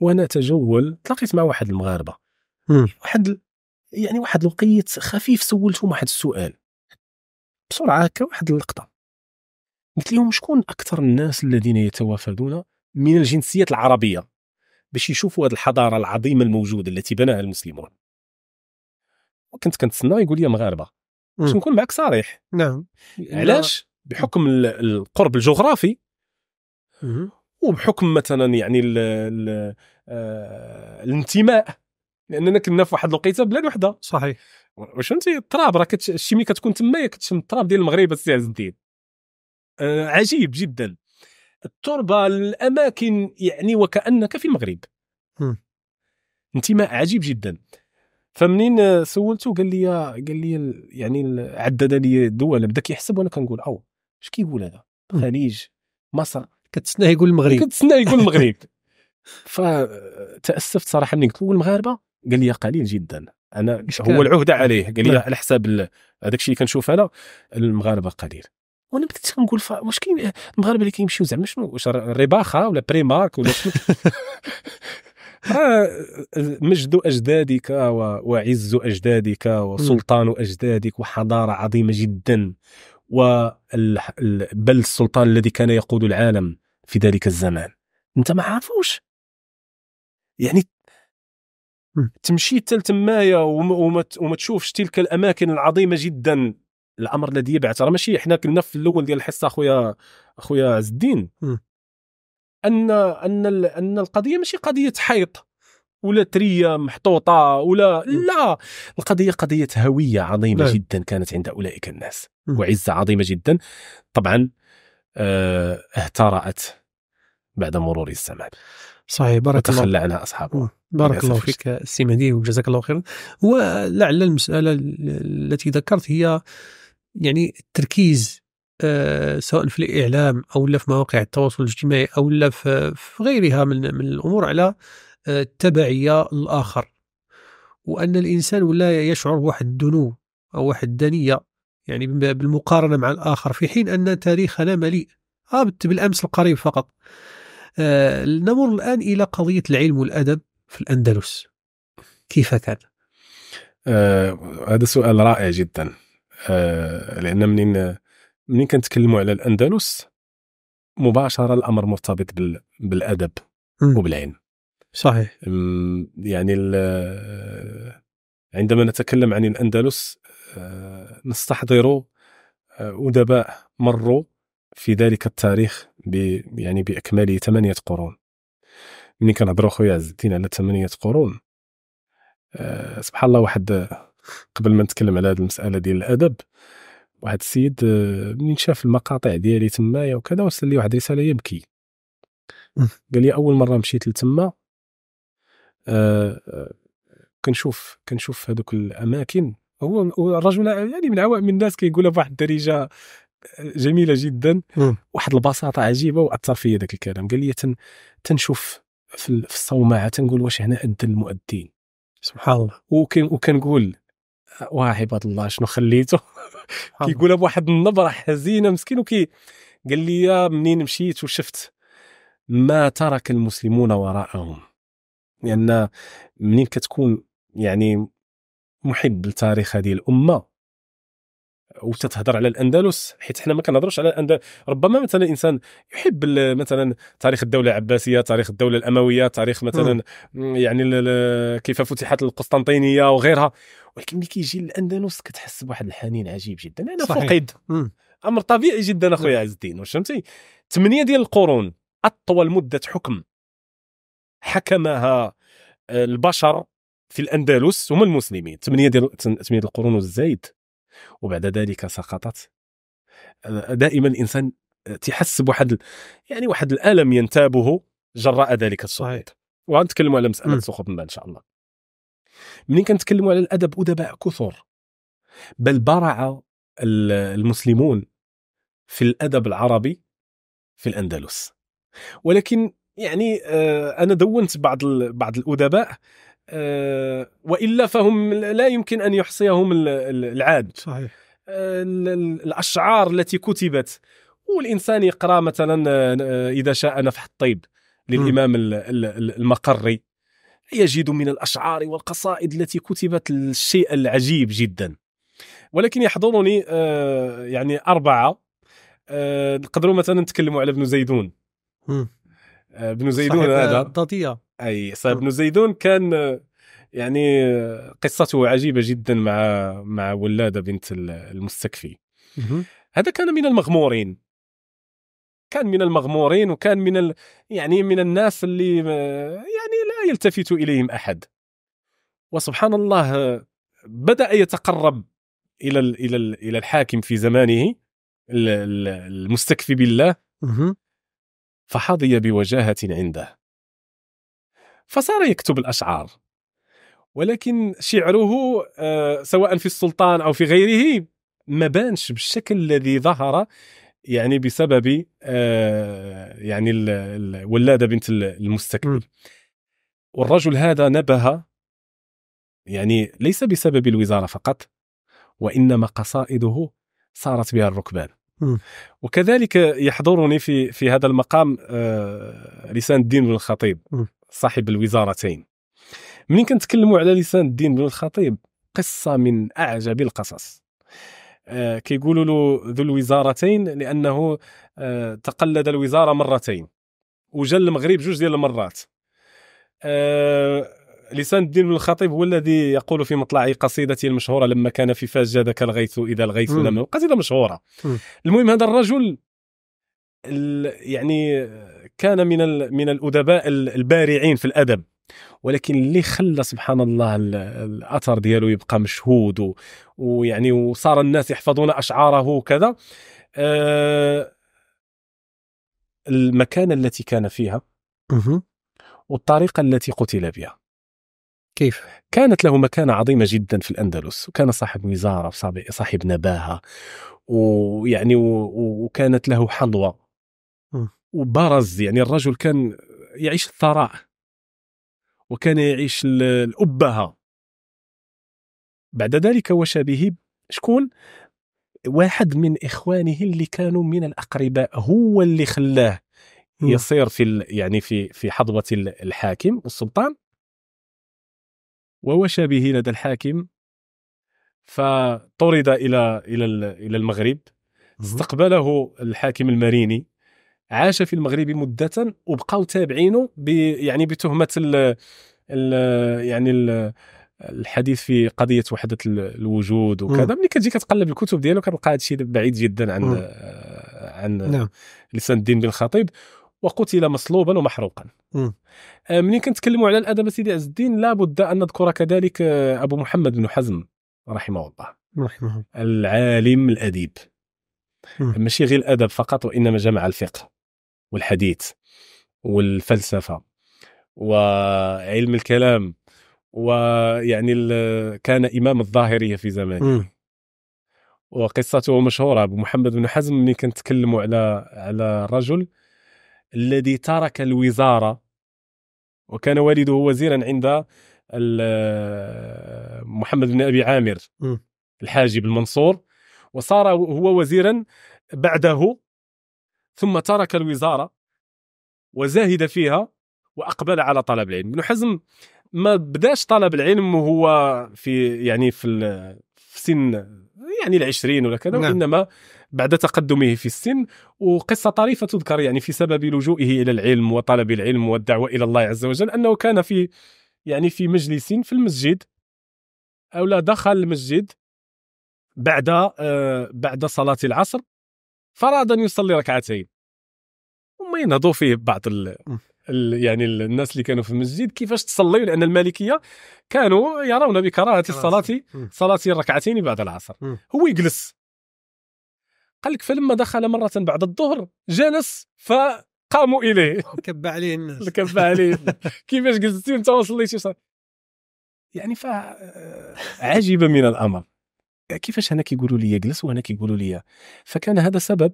وانا تجول تلاقيت مع واحد المغاربه مم. واحد يعني واحد الوقيت خفيف سولتهم واحد السؤال بسرعه هكا واحد اللقطه قلت لهم شكون اكثر الناس الذين يتوافدون من الجنسيات العربيه باش يشوفوا هذه الحضاره العظيمه الموجوده التي بناها المسلمون كنت كنتسنى يقول لي مغاربه باش نكون معك صريح نعم علاش بحكم القرب الجغرافي وبحكم مثلا يعني الـ ال آه، الانتماء لاننا كنا في واحد الوقيته بلاد وحده صحيح واش انت التراب راه كتش... كتكون تمايا كتشم التراب ديال المغرب السي عز الدين آه عجيب جدا التربه الاماكن يعني وكانك في المغرب انتماء عجيب جدا فمنين آه، سولته قال لي قال لي يعني عدد لي الدول بدا كيحسب وانا كنقول او اش كيقول هذا الخليج مصر كتسناه يقول المغرب كتسناه يقول المغرب فتاسفت آه، صراحه ملي قلت له المغاربه قال لي قليل جدا انا هو العهده عليه قال لي نعم. على حساب هذاك الشيء اللي كنشوف انا المغاربه قليل وانا بديت كنقول واش كاين المغاربه اللي كيمشيو زعما شنو واش رباخه ولا بريمارك ولا شنو آه، مجد أجدادك وعز أجدادك وسلطان أجدادك وحضارة عظيمة جدا بل السلطان الذي كان يقود العالم في ذلك الزمان انت ما عارفوش يعني تمشي حتى لتمايا وما, وما تشوفش تلك الاماكن العظيمه جدا الامر الذي يبعث راه ماشي حنا كنا في الاول ديال الحصه اخويا اخويا عز الدين ان ان ان القضيه ماشي قضيه حيط ولا تريه محطوطه ولا لا القضيه قضيه هويه عظيمه لا. نعم. جدا كانت عند اولئك الناس وعزه عظيمه جدا طبعا آه، اهترأت بعد مرور الزمان صحيح بارك الله وتخلى عنها اصحابه بارك الله فيك السي مهدي وجزاك الله خيرا ولعل المساله التي ذكرت هي يعني التركيز آه، سواء في الإعلام أو لا في مواقع التواصل الاجتماعي أو لا في غيرها من, من الأمور على آه، التبعية للآخر وأن الإنسان ولا يشعر بواحد الدنو أو واحد الدنية يعني بالمقارنة مع الآخر في حين أن تاريخنا مليء آه بالأمس القريب فقط آه، نمر الآن إلى قضية العلم والأدب في الأندلس كيف كان؟ آه هذا سؤال رائع جدا آه لأن منين ملي كنتكلموا على الاندلس مباشره الامر مرتبط بال... بالادب م. وبالعلم صحيح يعني عندما نتكلم عن الاندلس آه، نستحضر آه، ادباء مروا في ذلك التاريخ ب... يعني باكمله ثمانيه قرون ملي كنهضروا خويا عز الدين على ثمانيه قرون آه، سبحان الله واحد قبل ما نتكلم على هذه المساله ديال الادب واحد السيد آه، منين شاف المقاطع ديالي تمايا وكذا وصل لي واحد الرساله يبكي قال لي اول مره مشيت لتما آه, آه، كنشوف كنشوف هذوك الاماكن هو الرجل يعني من من الناس كيقولها بواحد الدارجه آه، جميله جدا واحد البساطه عجيبه واثر فيا ذاك الكلام قال لي تن تنشوف في الصومعه تنقول واش هنا اذن المؤذن سبحان الله وكنقول عباد الله شنو خليته كيقولها بواحد النبره حزينه مسكين وكي قال لي منين مشيت وشفت ما ترك المسلمون وراءهم لان منين كتكون يعني محب لتاريخ هذه الامه وتتهضر على الاندلس حيت حنا ما كنهضروش على الاندلس ربما مثلا الانسان يحب مثلا تاريخ الدوله العباسيه تاريخ الدوله الامويه تاريخ مثلا يعني كيف فتحت القسطنطينيه وغيرها ولكن ملي كيجي للاندلس كتحس بواحد الحنين عجيب جدا انا فقد امر طبيعي جدا اخويا نعم. عز الدين واش فهمتي ثمانيه ديال القرون اطول مده حكم حكمها آه، البشر في الاندلس هما المسلمين ثمانيه ديال ثمانيه القرون والزايد وبعد ذلك سقطت دائما الانسان تحس بواحد يعني واحد الالم ينتابه جراء ذلك السقوط وغنتكلموا على مساله سقوط ان شاء الله منين كنتكلموا على الادب ادباء كثر بل برع المسلمون في الادب العربي في الاندلس ولكن يعني آه، انا دونت بعض بعض الادباء آه، والا فهم لا يمكن ان يحصيهم العاد صحيح آه، الاشعار التي كتبت والانسان يقرا مثلا آه، اذا شاء نفح الطيب للامام المقري يجد من الاشعار والقصائد التي كتبت الشيء العجيب جدا ولكن يحضرني يعني اربعه نقدروا مثلا نتكلموا على ابن زيدون ابن زيدون هذا اي صاحب بن زيدون كان يعني قصته عجيبه جدا مع مع ولاده بنت المستكفي هذا كان من المغمورين كان من المغمورين وكان من ال... يعني من الناس اللي يعني لا يلتفت اليهم احد وسبحان الله بدا يتقرب الى ال... الى ال... الى الحاكم في زمانه المستكفي بالله فحظي بوجاهه عنده فصار يكتب الأشعار ولكن شعره آه، سواء في السلطان أو في غيره ما بانش بالشكل الذي ظهر يعني بسبب آه، يعني الولادة بنت المستكبر والرجل هذا نبه يعني ليس بسبب الوزارة فقط وإنما قصائده صارت بها الركبان وكذلك يحضرني في في هذا المقام آه، لسان الدين بن الخطيب صاحب الوزارتين ملي كنتكلموا على لسان الدين بن الخطيب قصه من اعجب القصص آه، كيقولوا له ذو الوزارتين لانه آه، تقلد الوزاره مرتين وجا المغرب جوج ديال المرات آه، لسان الدين بن الخطيب هو الذي يقول في مطلع قصيدته المشهوره لما كان في فاس جادك الغيث اذا الغيث لم قصيده مشهوره المهم هذا الرجل يعني كان من من الادباء البارعين في الادب ولكن اللي خلى سبحان الله الاثر ديالو يبقى مشهود ويعني وصار الناس يحفظون اشعاره وكذا آه، المكانه التي كان فيها والطريقه التي قتل بها كيف؟ كانت له مكانة عظيمة جدا في الأندلس وكان صاحب وزارة صاحب نباهة ويعني وكانت له حظوة آه. وبرز يعني الرجل كان يعيش الثراء وكان يعيش الأبهة بعد ذلك به شكون واحد من إخوانه اللي كانوا من الأقرباء هو اللي خلاه يصير في يعني في في حظوة الحاكم والسلطان ووشى به لدى الحاكم فطرد إلى إلى إلى المغرب استقبله الحاكم المريني عاش في المغرب مده وبقاو تابعينه يعني بتهمه ال ال يعني ال الحديث في قضيه وحده الوجود وكذا ملي كتجي كتقلب الكتب ديالو كتلقى هذا الشيء بعيد جدا عن مم. عن نعم. لسان الدين بن الخطيب وقتل مصلوبا ومحروقا آه، ملي كنتكلموا على الادب سيدي عز الدين لابد ان نذكر كذلك آه، ابو محمد بن حزم رحمه الله رحمه الله العالم الاديب ماشي غير الادب فقط وانما جمع الفقه والحديث والفلسفه وعلم الكلام ويعني كان امام الظاهريه في زمانه وقصته مشهوره بمحمد بن حزم ملي كنتكلموا على على الرجل الذي ترك الوزاره وكان والده وزيرا عند محمد بن ابي عامر الحاجب المنصور وصار هو وزيرا بعده ثم ترك الوزارة وزاهد فيها وأقبل على طلب العلم ابن حزم ما بداش طلب العلم وهو في يعني في, في سن يعني العشرين ولا كذا نعم. وإنما بعد تقدمه في السن وقصة طريفة تذكر يعني في سبب لجوئه إلى العلم وطلب العلم والدعوة إلى الله عز وجل أنه كان في يعني في مجلس في المسجد أو لا دخل المسجد بعد آه بعد صلاة العصر فأراد أن يصلي ركعتين وما ينهضوا فيه بعض ال... ال... يعني الناس اللي كانوا في المسجد كيفاش تصلي لأن المالكية كانوا يرون بكراهة الصلاة صلاة الركعتين بعد العصر هو يجلس قال لك فلما دخل مرة بعد الظهر جلس ف قاموا اليه كب عليه الناس كب عليه كيفاش جلستي وانت وصلتي يعني فعجب آه، من الامر كيفاش هنا كيقولوا لي اجلس وهنا كيقولوا لي فكان هذا سبب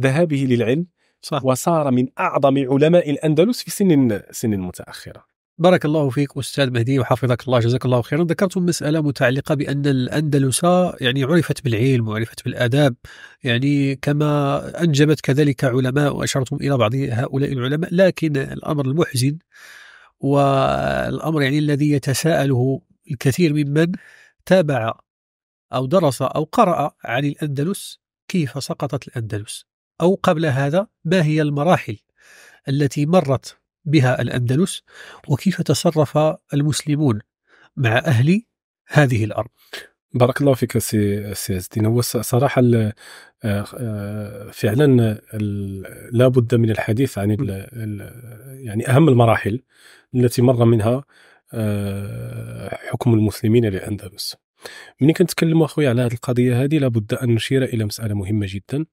ذهابه للعلم صح. وصار من اعظم علماء الاندلس في سن سن متاخره بارك الله فيك استاذ مهدي وحفظك الله جزاك الله خيرا ذكرتم مساله متعلقه بان الاندلس يعني عرفت بالعلم وعرفت بالاداب يعني كما انجبت كذلك علماء واشرتم الى بعض هؤلاء العلماء لكن الامر المحزن والامر يعني الذي يتساءله الكثير ممن تابع أو درس أو قرأ عن الأندلس كيف سقطت الأندلس أو قبل هذا ما هي المراحل التي مرت بها الأندلس وكيف تصرف المسلمون مع أهل هذه الأرض بارك الله فيك سي سي الدين هو صراحه آه، آه، فعلا لا بد من الحديث عن الـ الـ يعني اهم المراحل التي مر منها آه، حكم المسلمين للاندلس ملي كنتكلموا اخويا على هذه القضيه هذه لابد ان نشير الى مساله مهمه جدا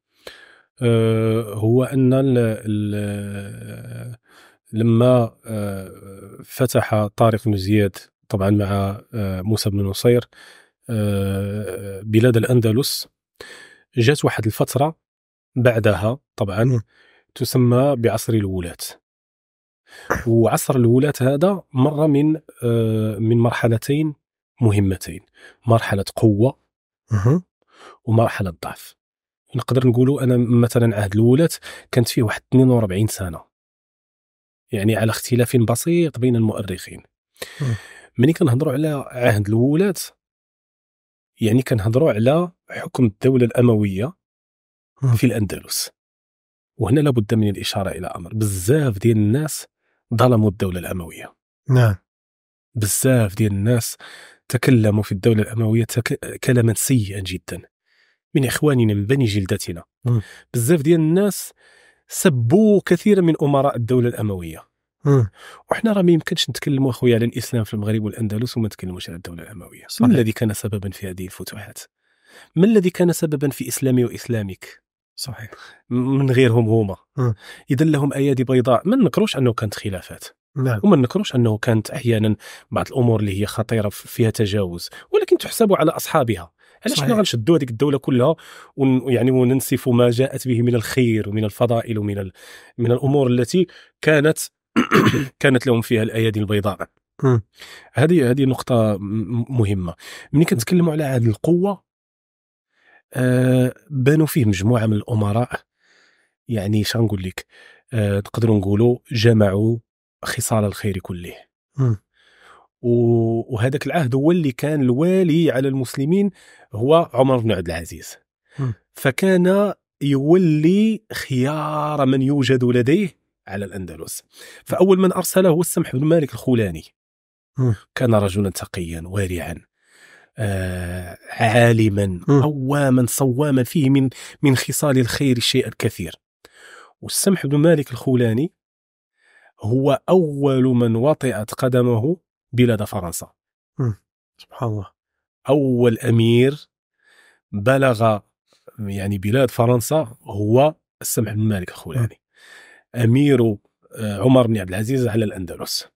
آه، هو ان الـ الـ لما آه، فتح طارق بن زياد طبعا مع آه، موسى بن نصير بلاد الاندلس جات واحد الفتره بعدها طبعا تسمى بعصر الولاة وعصر الولاة هذا مر من من مرحلتين مهمتين مرحله قوه ومرحله ضعف نقدر نقولوا انا مثلا عهد الاولى كانت فيه واحد 42 سنه يعني على اختلاف بسيط بين المؤرخين ملي كنهضروا على عهد الاولات يعني كنهضروا على حكم الدوله الامويه في الاندلس وهنا لابد من الاشاره الى امر بزاف ديال الناس ظلموا الدوله الامويه نعم بزاف ديال الناس تكلموا في الدولة الأموية كلاما سيئا جدا من إخواننا من بني جلدتنا بزاف ديال الناس سبوا كثيرا من أمراء الدولة الأموية وحنا راه ما يمكنش نتكلموا اخويا على الاسلام في المغرب والاندلس وما نتكلموش على الدوله الامويه صحيح. الذي كان سببا في هذه الفتوحات ما الذي كان سببا في اسلامي واسلامك صحيح من غيرهم هما اذا لهم ايادي بيضاء ما ننكروش انه كانت خلافات نعم. وما نكرش انه كانت احيانا بعض الامور اللي هي خطيره فيها تجاوز ولكن تحسب على اصحابها علاش حنا غنشدوا هذيك الدوله كلها ويعني وننسف ما جاءت به من الخير ومن الفضائل ومن ال... من الامور التي كانت كانت لهم فيها الايادي البيضاء هذه هذه نقطة مهمة ملي كنتكلموا على عهد القوة آه بانوا فيه مجموعة من الأمراء يعني شنقول لك آه تقدروا نقولوا جمعوا خصال الخير كله وهذاك العهد هو اللي كان الوالي على المسلمين هو عمر بن عبد العزيز م. فكان يولي خيار من يوجد لديه على الأندلس فأول من أرسله هو السمح بن مالك الخولاني م. كان رجلا تقيا وارعا آه عالما قواما صواما فيه من من خصال الخير شيء كثير والسمح بن مالك الخولاني هو أول من وطئت قدمه بلاد فرنسا سبحان الله أول أمير بلغ يعني بلاد فرنسا هو السمح بن مالك يعني أمير آه، عمر بن عبد العزيز على الأندلس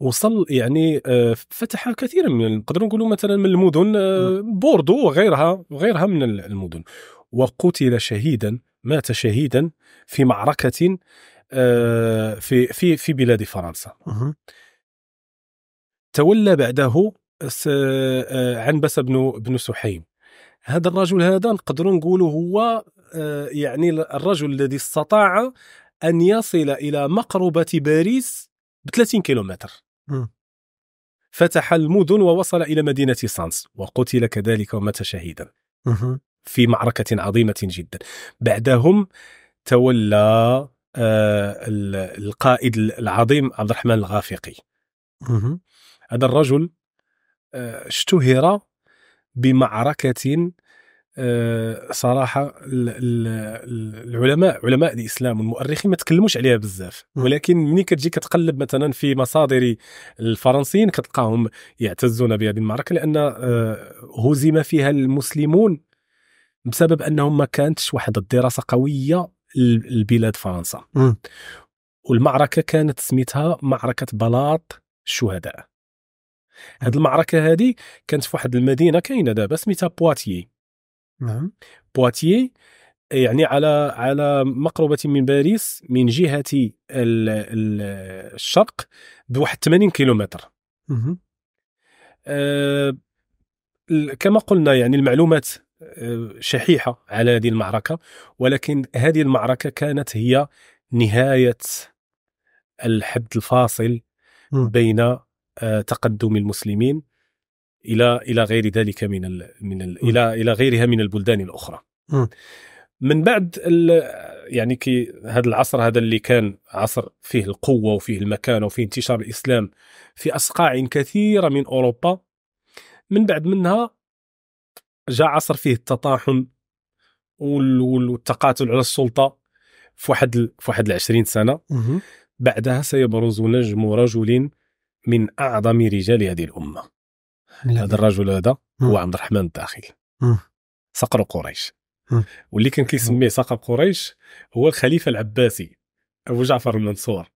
وصل يعني آه، فتح كثيرا من نقدر نقولوا مثلا من المدن آه، بوردو وغيرها وغيرها من المدن وقتل شهيدا مات شهيدا في معركة في في في بلاد فرنسا تولى بعده آه، بس بن بن سحيم هذا الرجل هذا نقدروا نقولوا هو آه، يعني الرجل الذي استطاع ان يصل الى مقربه باريس ب 30 كيلومتر فتح المدن ووصل الى مدينه سانس وقتل كذلك ومات شهيدا في معركه عظيمه جدا بعدهم تولى آه، القائد العظيم عبد الرحمن الغافقي هذا الرجل آه، اشتهر بمعركة آه، صراحة العلماء علماء الإسلام والمؤرخين ما تكلموش عليها بزاف ولكن مني كتجي كتقلب مثلا في مصادر الفرنسيين كتلقاهم يعتزون بهذه المعركة لأن هزم فيها المسلمون بسبب أنهم ما كانتش واحد الدراسة قوية البلاد فرنسا م. والمعركه كانت سميتها معركه بلاط الشهداء هاد المعركه هذه كانت في واحد المدينه كاينه دابا سميتها بواتي نعم بواتي يعني على على مقربة من باريس من جهة الشرق بواحد 80 كيلومتر أه كما قلنا يعني المعلومات شحيحه على هذه المعركه ولكن هذه المعركه كانت هي نهايه الحد الفاصل بين آه، تقدم المسلمين الى الى غير ذلك من الـ من الـ الى الى غيرها من البلدان الاخرى من بعد يعني كي هذا العصر هذا اللي كان عصر فيه القوه وفيه المكانه وفيه انتشار الاسلام في اصقاع كثيره من اوروبا من بعد منها جاء عصر فيه التطاحن والتقاتل على السلطه في واحد في واحد ال 20 سنه بعدها سيبرز نجم رجل من اعظم رجال هذه الامه هذا الرجل هذا هو عبد الرحمن الداخل صقر قريش واللي كان كيسميه صقر قريش هو الخليفه العباسي ابو جعفر المنصور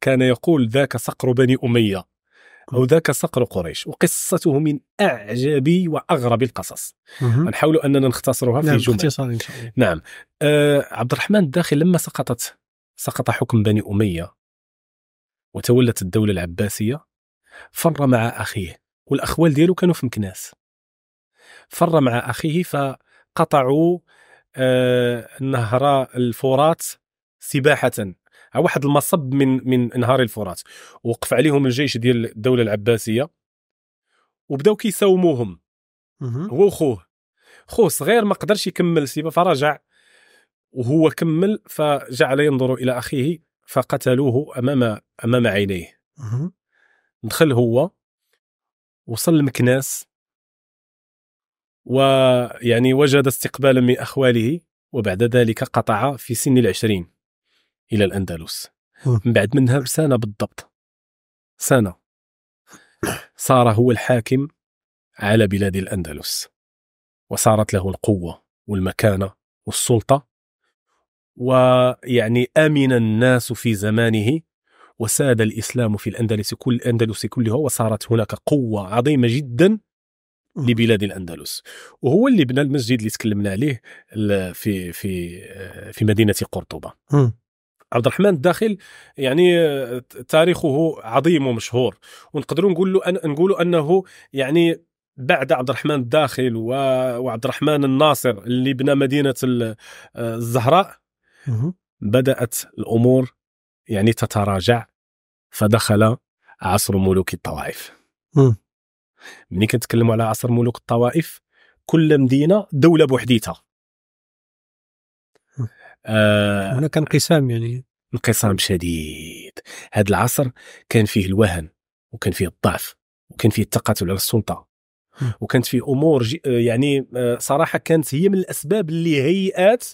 كان يقول ذاك صقر بني اميه هو ذاك صقر قريش وقصته من اعجب واغرب القصص نحاول اننا نختصرها في نعم جمل باختصار ان شاء الله نعم آه عبد الرحمن الداخل لما سقطت سقط حكم بني اميه وتولت الدوله العباسيه فر مع اخيه والاخوال ديالو كانوا في مكناس فر مع اخيه فقطعوا آه نهر الفرات سباحه على واحد المصب من من نهار الفرات وقف عليهم الجيش ديال الدوله العباسيه وبداو كيساوموهم هو وخوه خوه صغير ما قدرش يكمل سيبه فرجع وهو كمل فجعل ينظر الى اخيه فقتلوه امام امام عينيه دخل هو وصل المكناس ويعني وجد استقبالا من اخواله وبعد ذلك قطع في سن العشرين الى الاندلس من بعد منها سنه بالضبط سنه صار هو الحاكم على بلاد الاندلس وصارت له القوه والمكانه والسلطه ويعني امن الناس في زمانه وساد الاسلام في الاندلس كل الاندلس كلها وصارت هناك قوه عظيمه جدا لبلاد الاندلس وهو اللي بنى المسجد اللي تكلمنا عليه في في آه، في مدينه قرطبه عبد الرحمن الداخل يعني آه، تاريخه عظيم ومشهور ونقدروا نقول له أن نقولوا انه يعني بعد عبد الرحمن الداخل وعبد الرحمن الناصر اللي بنى مدينه آه، الزهراء بدات الامور يعني تتراجع فدخل عصر ملوك الطوائف ملي كنتكلموا على عصر ملوك الطوائف كل مدينه دوله بوحديتها آه هناك انقسام يعني انقسام شديد هذا العصر كان فيه الوهن وكان فيه الضعف وكان فيه التقاتل على السلطه وكانت في امور آه، يعني آه، صراحه كانت هي من الاسباب اللي هيئات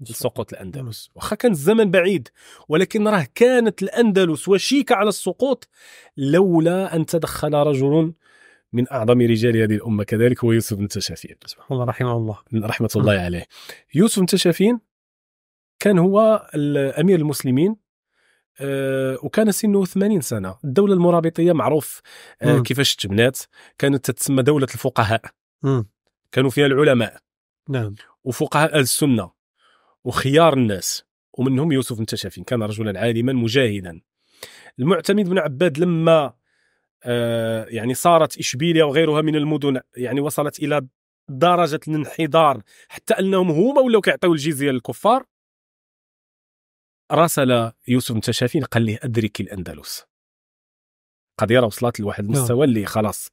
لسقوط الاندلس واخا كان الزمن بعيد ولكن راه كانت الاندلس وشيكه على السقوط لولا ان تدخل رجل من اعظم رجال هذه الامه كذلك هو يوسف بن تشافين سبحان الله رحمه الله رحمه الله عليه يوسف بن تشافين كان هو امير المسلمين آه، وكان سنه 80 سنه الدوله المرابطيه معروف آه، كيفاش تبنات كانت تتسمى دوله الفقهاء كانوا فيها العلماء نعم وفقهاء السنه وخيار الناس ومنهم يوسف التشافين كان رجلا عالما مجاهدا المعتمد بن عباد لما آه، يعني صارت اشبيليه وغيرها من المدن يعني وصلت الى درجه الانحدار حتى انهم هما ولاو كيعطيو الجزيه للكفار راسل يوسف متشافين قال له ادرك الأندلس قضية وصلت لواحد المستوى نعم. اللي خلاص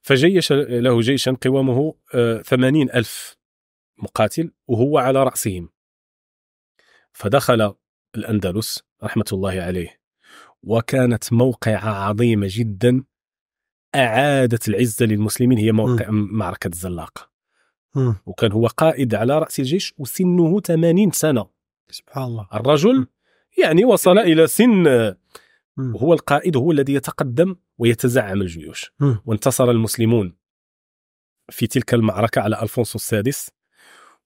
فجيش له جيشا قوامه آه، ثمانين ألف مقاتل وهو على رأسهم فدخل الأندلس رحمة الله عليه وكانت موقعة عظيمة جدا أعادت العزة للمسلمين هي موقع م. معركة الزلاقة م. وكان هو قائد على رأس الجيش وسنه 80 سنة سبحان الله الرجل يعني وصل يعني إلى سن هو القائد هو الذي يتقدم ويتزعم الجيوش وانتصر المسلمون في تلك المعركة على ألفونسو السادس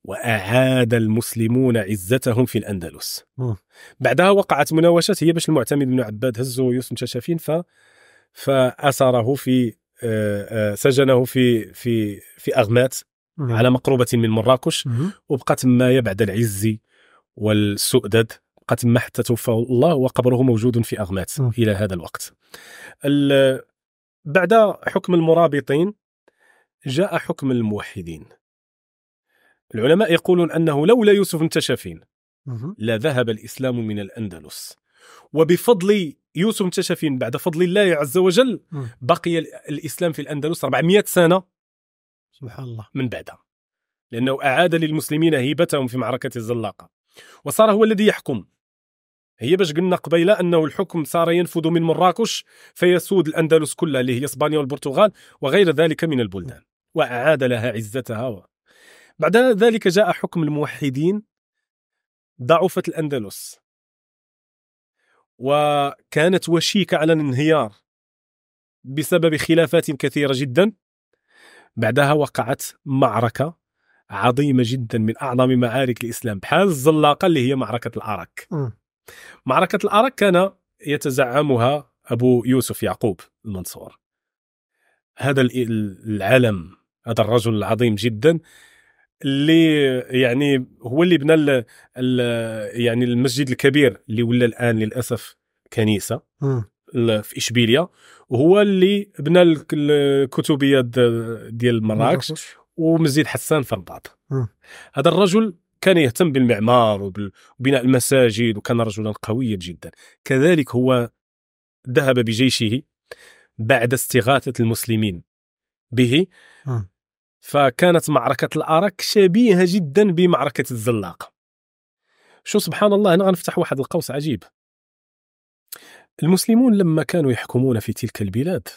وأعاد المسلمون عزتهم في الأندلس م. بعدها وقعت مناوشات هي باش المعتمد بن عباد هزه يوسف شاشافين ف... فأسره في آه، آه، سجنه في في في أغمات على مقربة من مراكش وبقى تمايا بعد العزي والسؤدد قد ما حتى توفاه الله وقبره موجود في اغمات م. الى هذا الوقت. بعد حكم المرابطين جاء حكم الموحدين. العلماء يقولون انه لولا يوسف بن تشافين لذهب الاسلام من الاندلس وبفضل يوسف بن تشافين بعد فضل الله عز وجل بقي الاسلام في الاندلس 400 سنه سبحان الله من بعدها لانه اعاد للمسلمين هيبتهم في معركه الزلاقه وصار هو الذي يحكم هي باش قلنا قبيله انه الحكم صار ينفذ من مراكش فيسود الاندلس كلها اللي هي اسبانيا والبرتغال وغير ذلك من البلدان واعاد لها عزتها بعد ذلك جاء حكم الموحدين ضعفت الاندلس وكانت وشيكه على الانهيار بسبب خلافات كثيره جدا بعدها وقعت معركه عظيمه جدا من اعظم معارك الاسلام بحال الزلاقه اللي هي معركه الارك م. معركه الارك كان يتزعمها ابو يوسف يعقوب المنصور هذا العالم هذا الرجل العظيم جدا اللي يعني هو اللي بنى يعني المسجد الكبير اللي ولا الان للاسف كنيسه م. في اشبيليا وهو اللي بنى الكتبيه ديال مراكش ومزيد حسان في الرباط هذا الرجل كان يهتم بالمعمار وبناء المساجد وكان رجلا قويا جدا كذلك هو ذهب بجيشه بعد استغاثة المسلمين به فكانت معركة الأرك شبيهة جدا بمعركة الزلاقة شو سبحان الله هنا غنفتح واحد القوس عجيب المسلمون لما كانوا يحكمون في تلك البلاد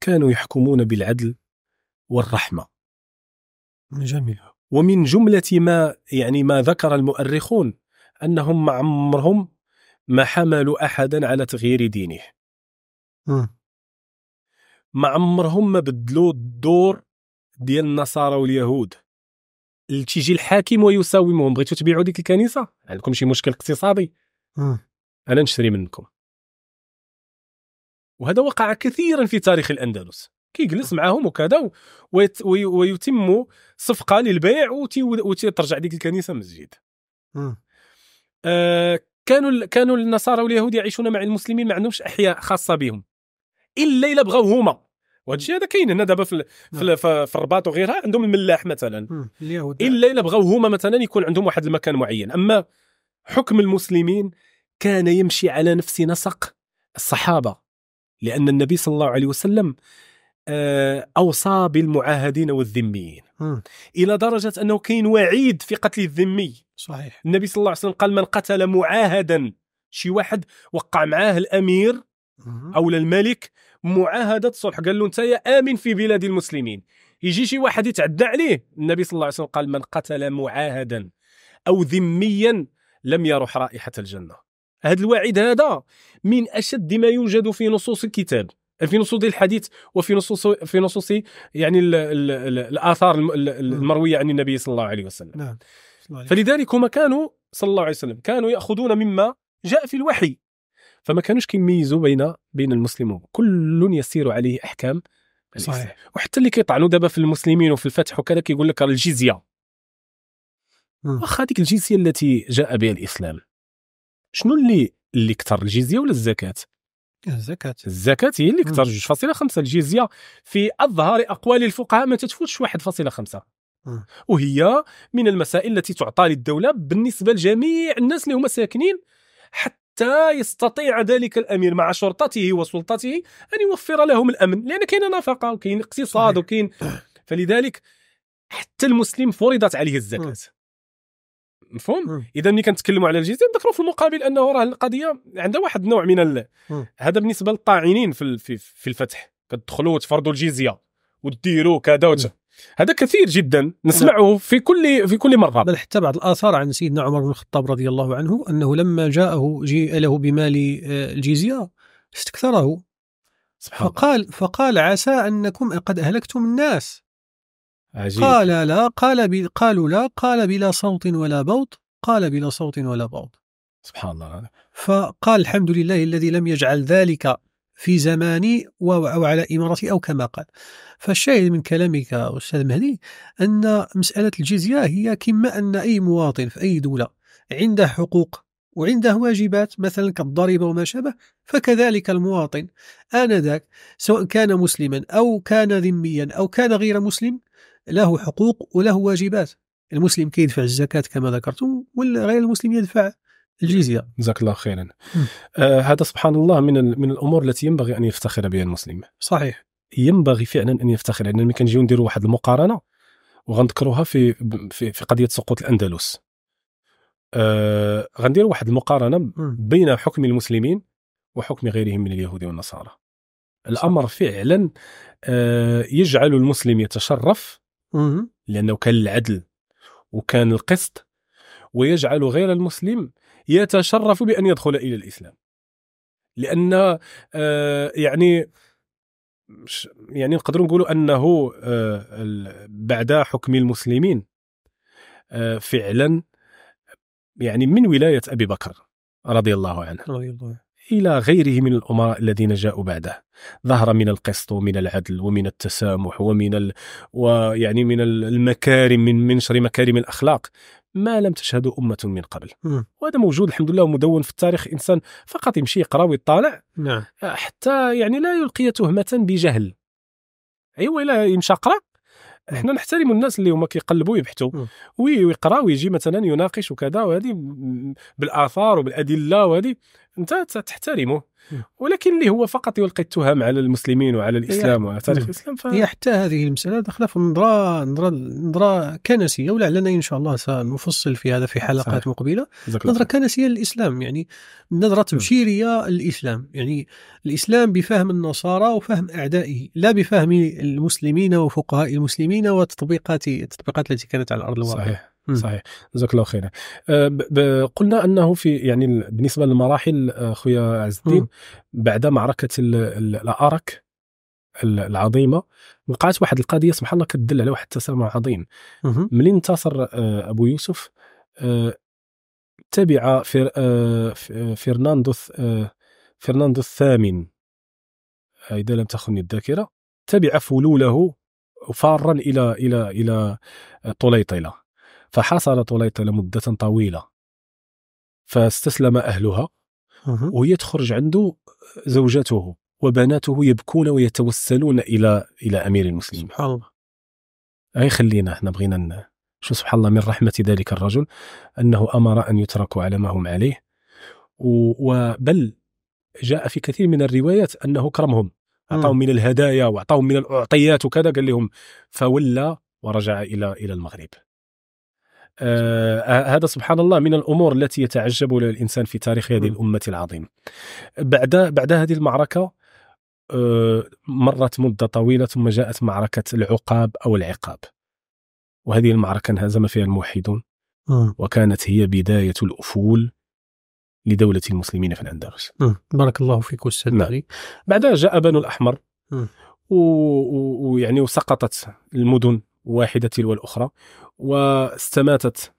كانوا يحكمون بالعدل والرحمه. جميل. ومن جمله ما يعني ما ذكر المؤرخون انهم مع عمرهم ما حملوا احدا على تغيير دينه. مع ما عمرهم ما بدلوا الدور ديال النصارى واليهود تيجي الحاكم ويساومهم بغيتوا تبيعوا ديك الكنيسه عندكم شي مشكل اقتصادي انا نشتري منكم وهذا وقع كثيرا في تاريخ الاندلس كيجلس معاهم وكذا ويتم صفقه للبيع وترجع ديك الكنيسه مسجد آه كانوا كانوا النصارى واليهود يعيشون مع المسلمين ما عندهمش احياء خاصه بهم الا الا بغاو هما وهذا الشيء هذا كاين هنا دابا في, نعم. في, في الرباط وغيرها عندهم الملاح مثلا اليهود الا الا بغاو هما مثلا يكون عندهم واحد المكان معين اما حكم المسلمين كان يمشي على نفس نسق الصحابه لان النبي صلى الله عليه وسلم آه، اوصى بالمعاهدين والذميين م. الى درجه انه كاين وعيد في قتل الذمي صحيح النبي صلى الله عليه وسلم قال من قتل معاهدا شي واحد وقع معاه الامير او الملك معاهده صلح قال له انت يا امن في بلاد المسلمين يجي شي واحد يتعدى عليه النبي صلى الله عليه وسلم قال من قتل معاهدا او ذميا لم يروح رائحه الجنه هذا الوعيد هذا من اشد ما يوجد في نصوص الكتاب في نصوص الحديث وفي نصوص في نصوص يعني الـ الـ الـ الاثار نعم. المرويه عن النبي صلى الله عليه وسلم نعم فلذلك هما كانوا صلى الله عليه وسلم كانوا ياخذون مما جاء في الوحي فما كانوش كيميزوا بين بين المسلمون كل يسير عليه احكام صحيح وحتى اللي كيطعنوا دابا في المسلمين وفي الفتح وكذا كيقول لك الجزيه نعم. واخا هذيك الجزيه التي جاء بها الاسلام شنو اللي اللي كثر الجزيه ولا الزكاه الزكاة الزكاة هي اللي كثر 2.5 الجزية في اظهر أقوال الفقهاء ما تتفوتش 1.5 وهي من المسائل التي تعطى للدولة بالنسبة لجميع الناس اللي هما ساكنين حتى يستطيع ذلك الامير مع شرطته وسلطته ان يوفر لهم الامن لان كاين نفقه وكاين اقتصاد وكاين فلذلك حتى المسلم فرضت عليه الزكاه مفهوم اذا ملي كنتكلموا على الجزيه نذكروا في المقابل انه راه القضيه عندها واحد النوع من ال... هذا بالنسبه للطاعنين في في الفتح كتدخلوا وتفرضوا الجزيه وديروا كذا وت... هذا كثير جدا نسمعه نعم. في كل في كل مره بل حتى بعض الاثار عن سيدنا عمر بن الخطاب رضي الله عنه انه لما جاءه جيء له بمال آه، الجزيه استكثره سبحان فقال فقال عسى انكم قد اهلكتم الناس عجيب قال لا قال ب... قالوا لا قال بلا صوت ولا بوط قال بلا صوت ولا بوط سبحان الله فقال الحمد لله الذي لم يجعل ذلك في زماني أو على إمارتي أو كما قال فالشاهد من كلامك أستاذ مهدي أن مسألة الجزية هي كما أن أي مواطن في أي دولة عنده حقوق وعنده واجبات مثلا كالضريبة وما شابه فكذلك المواطن آنذاك سواء كان مسلما أو كان ذميا أو كان غير مسلم له حقوق وله واجبات المسلم كيدفع الزكاة كما ذكرتم والغير المسلم يدفع الجزية جزاك الله خيرا آه هذا سبحان الله من من الأمور التي ينبغي أن يفتخر بها المسلم صحيح ينبغي فعلا أن يفتخر لأن ملي كنجيو نديروا واحد المقارنة وغنذكروها في في, في قضية سقوط الأندلس آه غندير واحد المقارنة بين حكم المسلمين وحكم غيرهم من اليهود والنصارى الأمر فعلا آه يجعل المسلم يتشرف لأنه كان العدل وكان القسط ويجعل غير المسلم يتشرف بأن يدخل إلى الإسلام لأن آه يعني يعني نقدر نقولوا أنه آه بعد حكم المسلمين آه فعلا يعني من ولاية أبي بكر رضي الله عنه رضي الله عنه إلى غيره من الأمراء الذين جاءوا بعده ظهر من القسط ومن العدل ومن التسامح ومن ال... ويعني من المكارم من منشر مكارم الأخلاق ما لم تشهده أمة من قبل وهذا موجود الحمد لله ومدون في التاريخ إنسان فقط يمشي يقرا ويطالع نعم. حتى يعني لا يلقي تهمة بجهل أيوة لا يمشى يقرأ حنا نحترم الناس اللي هما كيقلبوا يبحثوا وي ويقرا ويجي مثلا يناقش وكذا وهذه بالاثار وبالادله وهذه انت تحترمه ولكن اللي هو فقط يلقي التهم على المسلمين وعلى الاسلام وعلى تاريخ الاسلام ف... هي حتى هذه المساله داخله في نظره نظره نظره كنسيه ولعلنا ان شاء الله سنفصل في هذا في حلقات صحيح. مقبله نظره كنسيه للاسلام يعني نظره تبشيريه للاسلام يعني الاسلام بفهم النصارى وفهم اعدائه لا بفهم المسلمين وفقهاء المسلمين وتطبيقات التطبيقات التي كانت على ارض الواقع صحيح صحيح جزاك الله خيرا أه، قلنا انه في يعني بالنسبه للمراحل أه، خويا عز الدين بعد معركه الارك العظيمه وقعت واحد القضيه سبحان الله كتدل على واحد التسامح عظيم ملي انتصر أه، ابو يوسف تبع فر... فرناندو فرناندو الثامن اذا لم تخني الذاكره تبع فلوله فارا الى الى الى طليطله فحاصر طليطة لمدة طويلة فاستسلم أهلها وهي تخرج عنده زوجته وبناته يبكون ويتوسلون إلى إلى أمير المسلمين سبحان الله أي خلينا احنا بغينا شو سبحان الله من رحمة ذلك الرجل أنه أمر أن يتركوا على ما هم عليه وبل جاء في كثير من الروايات أنه كرمهم أعطاهم من الهدايا وأعطاهم من الأعطيات وكذا قال لهم فولى ورجع إلى إلى المغرب آه،, آه هذا سبحان الله من الامور التي يتعجب الانسان في تاريخ هذه الامه العظيمه بعد بعد هذه المعركه آه، مرت مده طويله ثم جاءت معركه العقاب او العقاب وهذه المعركه انهزم فيها الموحدون وكانت هي بدايه الافول لدولة المسلمين في الأندلس بارك الله فيك أستاذ نعم. بعدها جاء بنو الأحمر ويعني وسقطت المدن واحدة تلو الأخرى واستماتت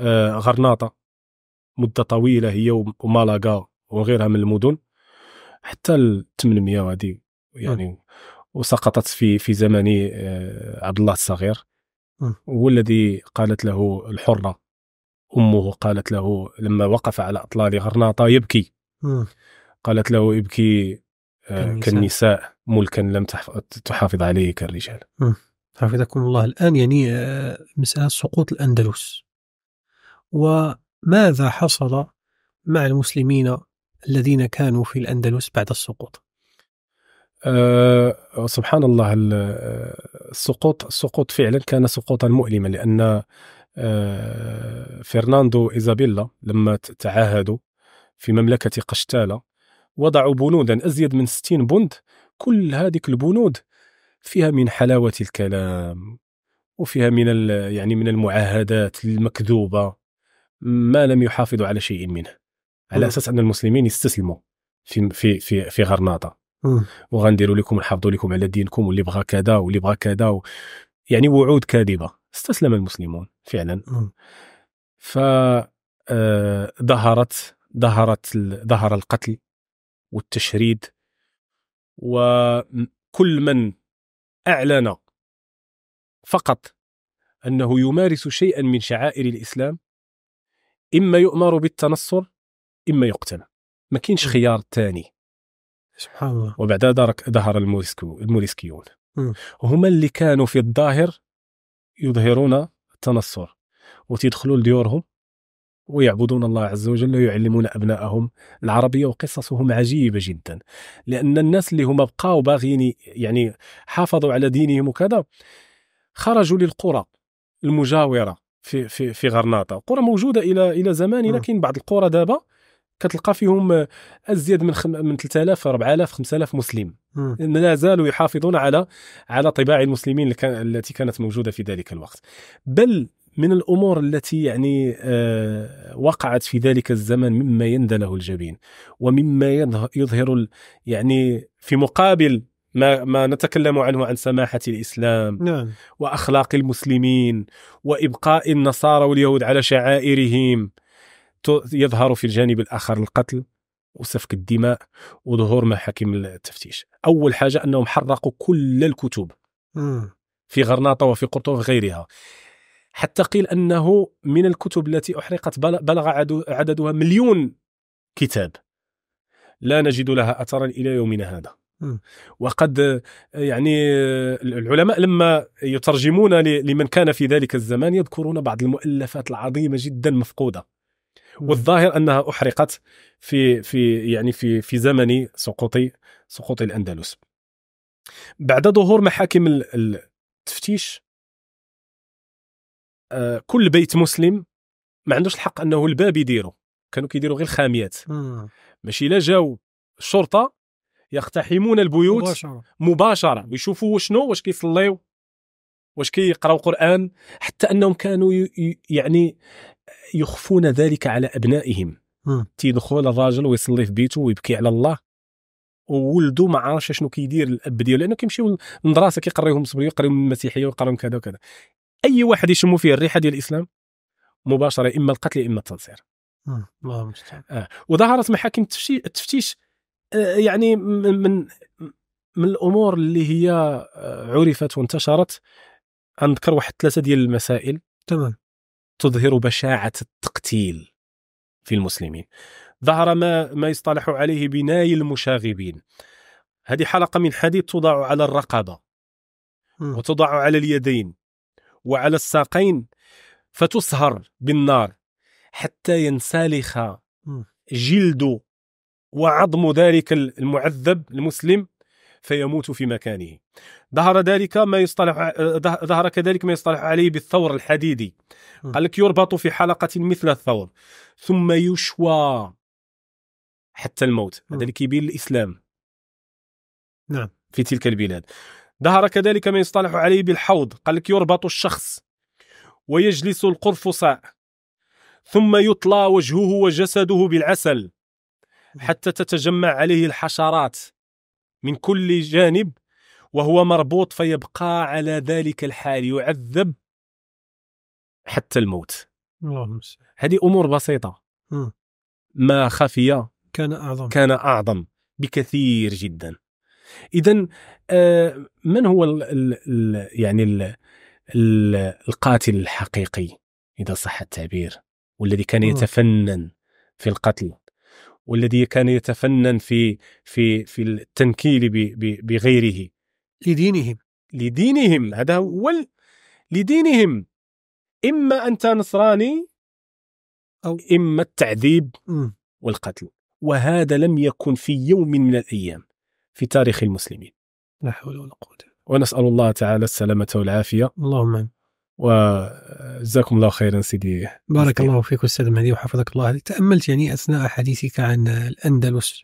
آه، غرناطة مدة طويلة هي ومالاغا وغيرها من المدن حتى ال 800 وهذه يعني وسقطت في في زمن آه، عبد الله الصغير هو الذي قالت له الحرة أمه قالت له لما وقف على أطلال غرناطة يبكي قالت له ابكي آه، كالنساء ملكا لم تحافظ عليه كالرجال حفظكم الله الآن يعني آه، مسألة سقوط الأندلس وماذا حصل مع المسلمين الذين كانوا في الأندلس بعد السقوط أه سبحان الله آه، السقوط السقوط فعلا كان سقوطا مؤلما لأن أه فرناندو إيزابيلا لما تعاهدوا في مملكة قشتالة وضعوا بنودا أزيد من 60 بند كل هذه البنود فيها من حلاوة الكلام وفيها من يعني من المعاهدات المكذوبة ما لم يحافظوا على شيء منه على اساس ان المسلمين يستسلموا في في في في غرناطه وغنديروا لكم نحافظوا لكم على دينكم واللي بغى كذا واللي بغى كذا و... يعني وعود كاذبه استسلم المسلمون فعلا ف آه، ظهرت ظهرت ظهر القتل والتشريد وكل من أعلن فقط أنه يمارس شيئا من شعائر الإسلام إما يؤمر بالتنصر إما يقتل ما كاينش خيار ثاني سبحان الله وبعدها ذلك ظهر الموريسكو الموريسكيون هما اللي كانوا في الظاهر يظهرون التنصر وتدخلوا لديورهم ويعبدون الله عز وجل ويعلمون أبنائهم العربية وقصصهم عجيبة جدا لأن الناس اللي هما بقاو باغيين يعني حافظوا على دينهم وكذا خرجوا للقرى المجاورة في في في غرناطة قرى موجودة إلى إلى زمان لكن بعض القرى دابا كتلقى فيهم ازيد من خم... من 3000 4000 5000 مسلم لا زالوا يحافظون على على طباع المسلمين التي كانت موجوده في ذلك الوقت بل من الامور التي يعني آه، وقعت في ذلك الزمن مما يندله له الجبين ومما يظهر يعني في مقابل ما ما نتكلم عنه عن سماحه الاسلام نعم. واخلاق المسلمين وابقاء النصارى واليهود على شعائرهم يظهر في الجانب الاخر القتل وسفك الدماء وظهور محاكم التفتيش اول حاجه انهم حرقوا كل الكتب في غرناطه وفي قرطبه وغيرها غيرها حتى قيل انه من الكتب التي احرقت بلغ عددها مليون كتاب لا نجد لها اثرا الى يومنا هذا وقد يعني العلماء لما يترجمون لمن كان في ذلك الزمان يذكرون بعض المؤلفات العظيمه جدا مفقوده والظاهر انها احرقت في في يعني في في زمن سقوط سقوط الاندلس بعد ظهور محاكم التفتيش آه، كل بيت مسلم ما عندوش الحق انه الباب يديرو كانوا كيديروا غير الخاميات آه. ماشي لا جاو الشرطه يقتحمون البيوت مباشره, مباشرة ويشوفوا شنو واش كيصليو واش كيقراو قران حتى انهم كانوا يعني يخفون ذلك على ابنائهم آه. تيدخل الراجل ويصلي في بيته ويبكي على الله وولده ما عرفش شنو كيدير الاب ديالو لانه كيمشيو للمدرسه كيقريوهم الصبريه المسيحيه ويقراوهم كذا وكذا اي واحد يشموا فيه الريحه ديال الاسلام مباشره اما القتل اما التنصير آه. وظهرت محاكم التفتيش, آه، يعني من من الامور اللي هي آه، عرفت وانتشرت نذكر واحد ثلاثه ديال المسائل تمام تظهر بشاعه التقتيل في المسلمين ظهر ما ما يصطلح عليه بناي المشاغبين هذه حلقه من حديد تضع على الرقبه وتضع على اليدين وعلى الساقين فتصهر بالنار حتى ينسالخ جلد وعظم ذلك المعذب المسلم فيموت في مكانه ظهر ذلك ما يصطلح ظهر كذلك ما يصطلح عليه بالثور الحديدي قال لك يربط في حلقة مثل الثور ثم يشوى حتى الموت هذا اللي كيبين الإسلام نعم في تلك البلاد ظهر كذلك ما يصطلح عليه بالحوض قال لك يربط الشخص ويجلس القرفصاء ثم يطلى وجهه وجسده بالعسل حتى تتجمع عليه الحشرات من كل جانب وهو مربوط فيبقى على ذلك الحال يعذب حتى الموت اللهم هذه امور بسيطه ما خفي كان اعظم كان اعظم بكثير جدا اذا آه، من هو الـ الـ يعني الـ القاتل الحقيقي اذا صح التعبير والذي كان يتفنن في القتل والذي كان يتفنن في في في التنكيل بغيره لدينهم لدينهم هذا هو لدينهم اما انت نصراني او اما التعذيب والقتل وهذا لم يكن في يوم من الايام في تاريخ المسلمين لا حول ولا قوة ونسأل الله تعالى السلامة والعافية اللهم آمين وجزاكم الله خيرا سيدي بارك الله فيك استاذ مهدي وحفظك الله تاملت يعني اثناء حديثك عن الاندلس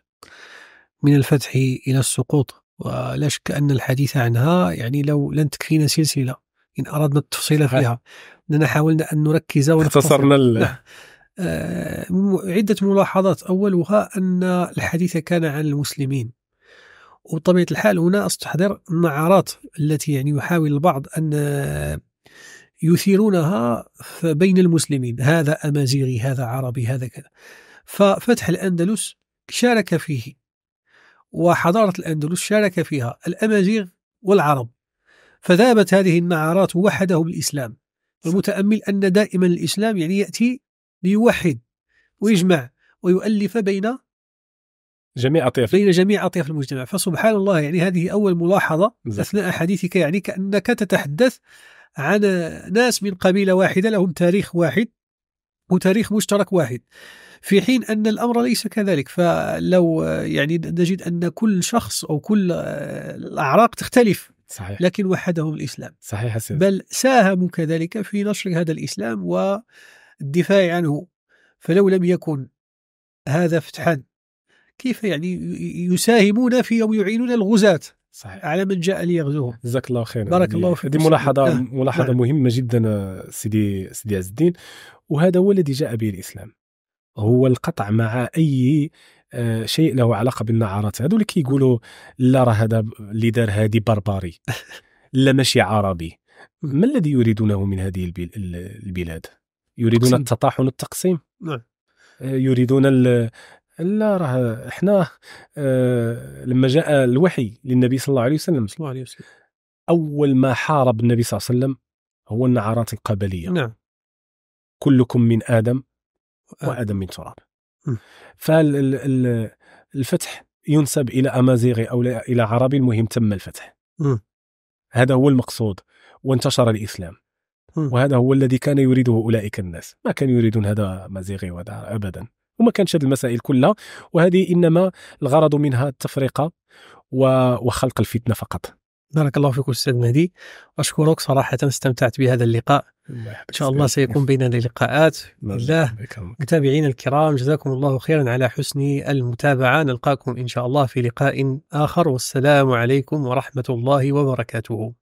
من الفتح الى السقوط ولا شك ان الحديث عنها يعني لو لن تكفينا سلسله ان اردنا التفصيل فيها لأننا حاولنا ان نركز اختصرنا ال... نعم. آه، عده ملاحظات اولها ان الحديث كان عن المسلمين وبطبيعة الحال هنا أستحضر النعرات التي يعني يحاول البعض أن آه، يثيرونها بين المسلمين هذا أمازيغي هذا عربي هذا كذا ففتح الأندلس شارك فيه وحضارة الأندلس شارك فيها الأمازيغ والعرب فذابت هذه النعرات وحده بالإسلام المتأمل أن دائما الإسلام يعني يأتي ليوحد ويجمع ويؤلف بين جميع اطياف بين جميع اطياف المجتمع فسبحان الله يعني هذه اول ملاحظه بالزبط. اثناء حديثك يعني كانك تتحدث عن ناس من قبيله واحده لهم تاريخ واحد وتاريخ مشترك واحد في حين ان الامر ليس كذلك فلو يعني نجد ان كل شخص او كل آه، الاعراق تختلف صحيح. لكن وحدهم الاسلام صحيح حسن. بل ساهموا كذلك في نشر هذا الاسلام والدفاع عنه فلو لم يكن هذا فتحا كيف يعني يساهمون في أو يعينون الغزاة صحيح على من جاء ليغزوهم جزاك الله خير بارك يعني الله فيك هذه ملاحظة آه. ملاحظة آه. مهمة جدا سيدي سيدي عز الدين وهذا هو الذي جاء به الإسلام هو القطع مع أي آه، شيء له علاقة بالنعارات هذو اللي كيقولوا لا راه هذا اللي دار هادي بربري لا ماشي عربي ما الذي يريدونه من هذه البلاد؟ يريدون التطاحن التقسيم نعم آه، يريدون لا راه احنا اه لما جاء الوحي للنبي صلى الله عليه وسلم صلى الله عليه وسلم اول ما حارب النبي صلى الله عليه وسلم هو النعرات القبليه نعم كلكم من ادم آه. وادم من تراب فالفتح ينسب الى امازيغي او الى عربي المهم تم الفتح م. هذا هو المقصود وانتشر الاسلام م. وهذا هو الذي كان يريده اولئك الناس ما كانوا يريدون هذا مزيغي وهذا ابدا وما كانش هذه المسائل كلها وهذه انما الغرض منها التفرقه وخلق الفتنه فقط بارك الله فيك استاذ مهدي اشكرك صراحه استمتعت بهذا اللقاء ان شاء الله سيكون بيننا لقاءات بالله متابعينا الكرام جزاكم الله خيرا على حسن المتابعه نلقاكم ان شاء الله في لقاء اخر والسلام عليكم ورحمه الله وبركاته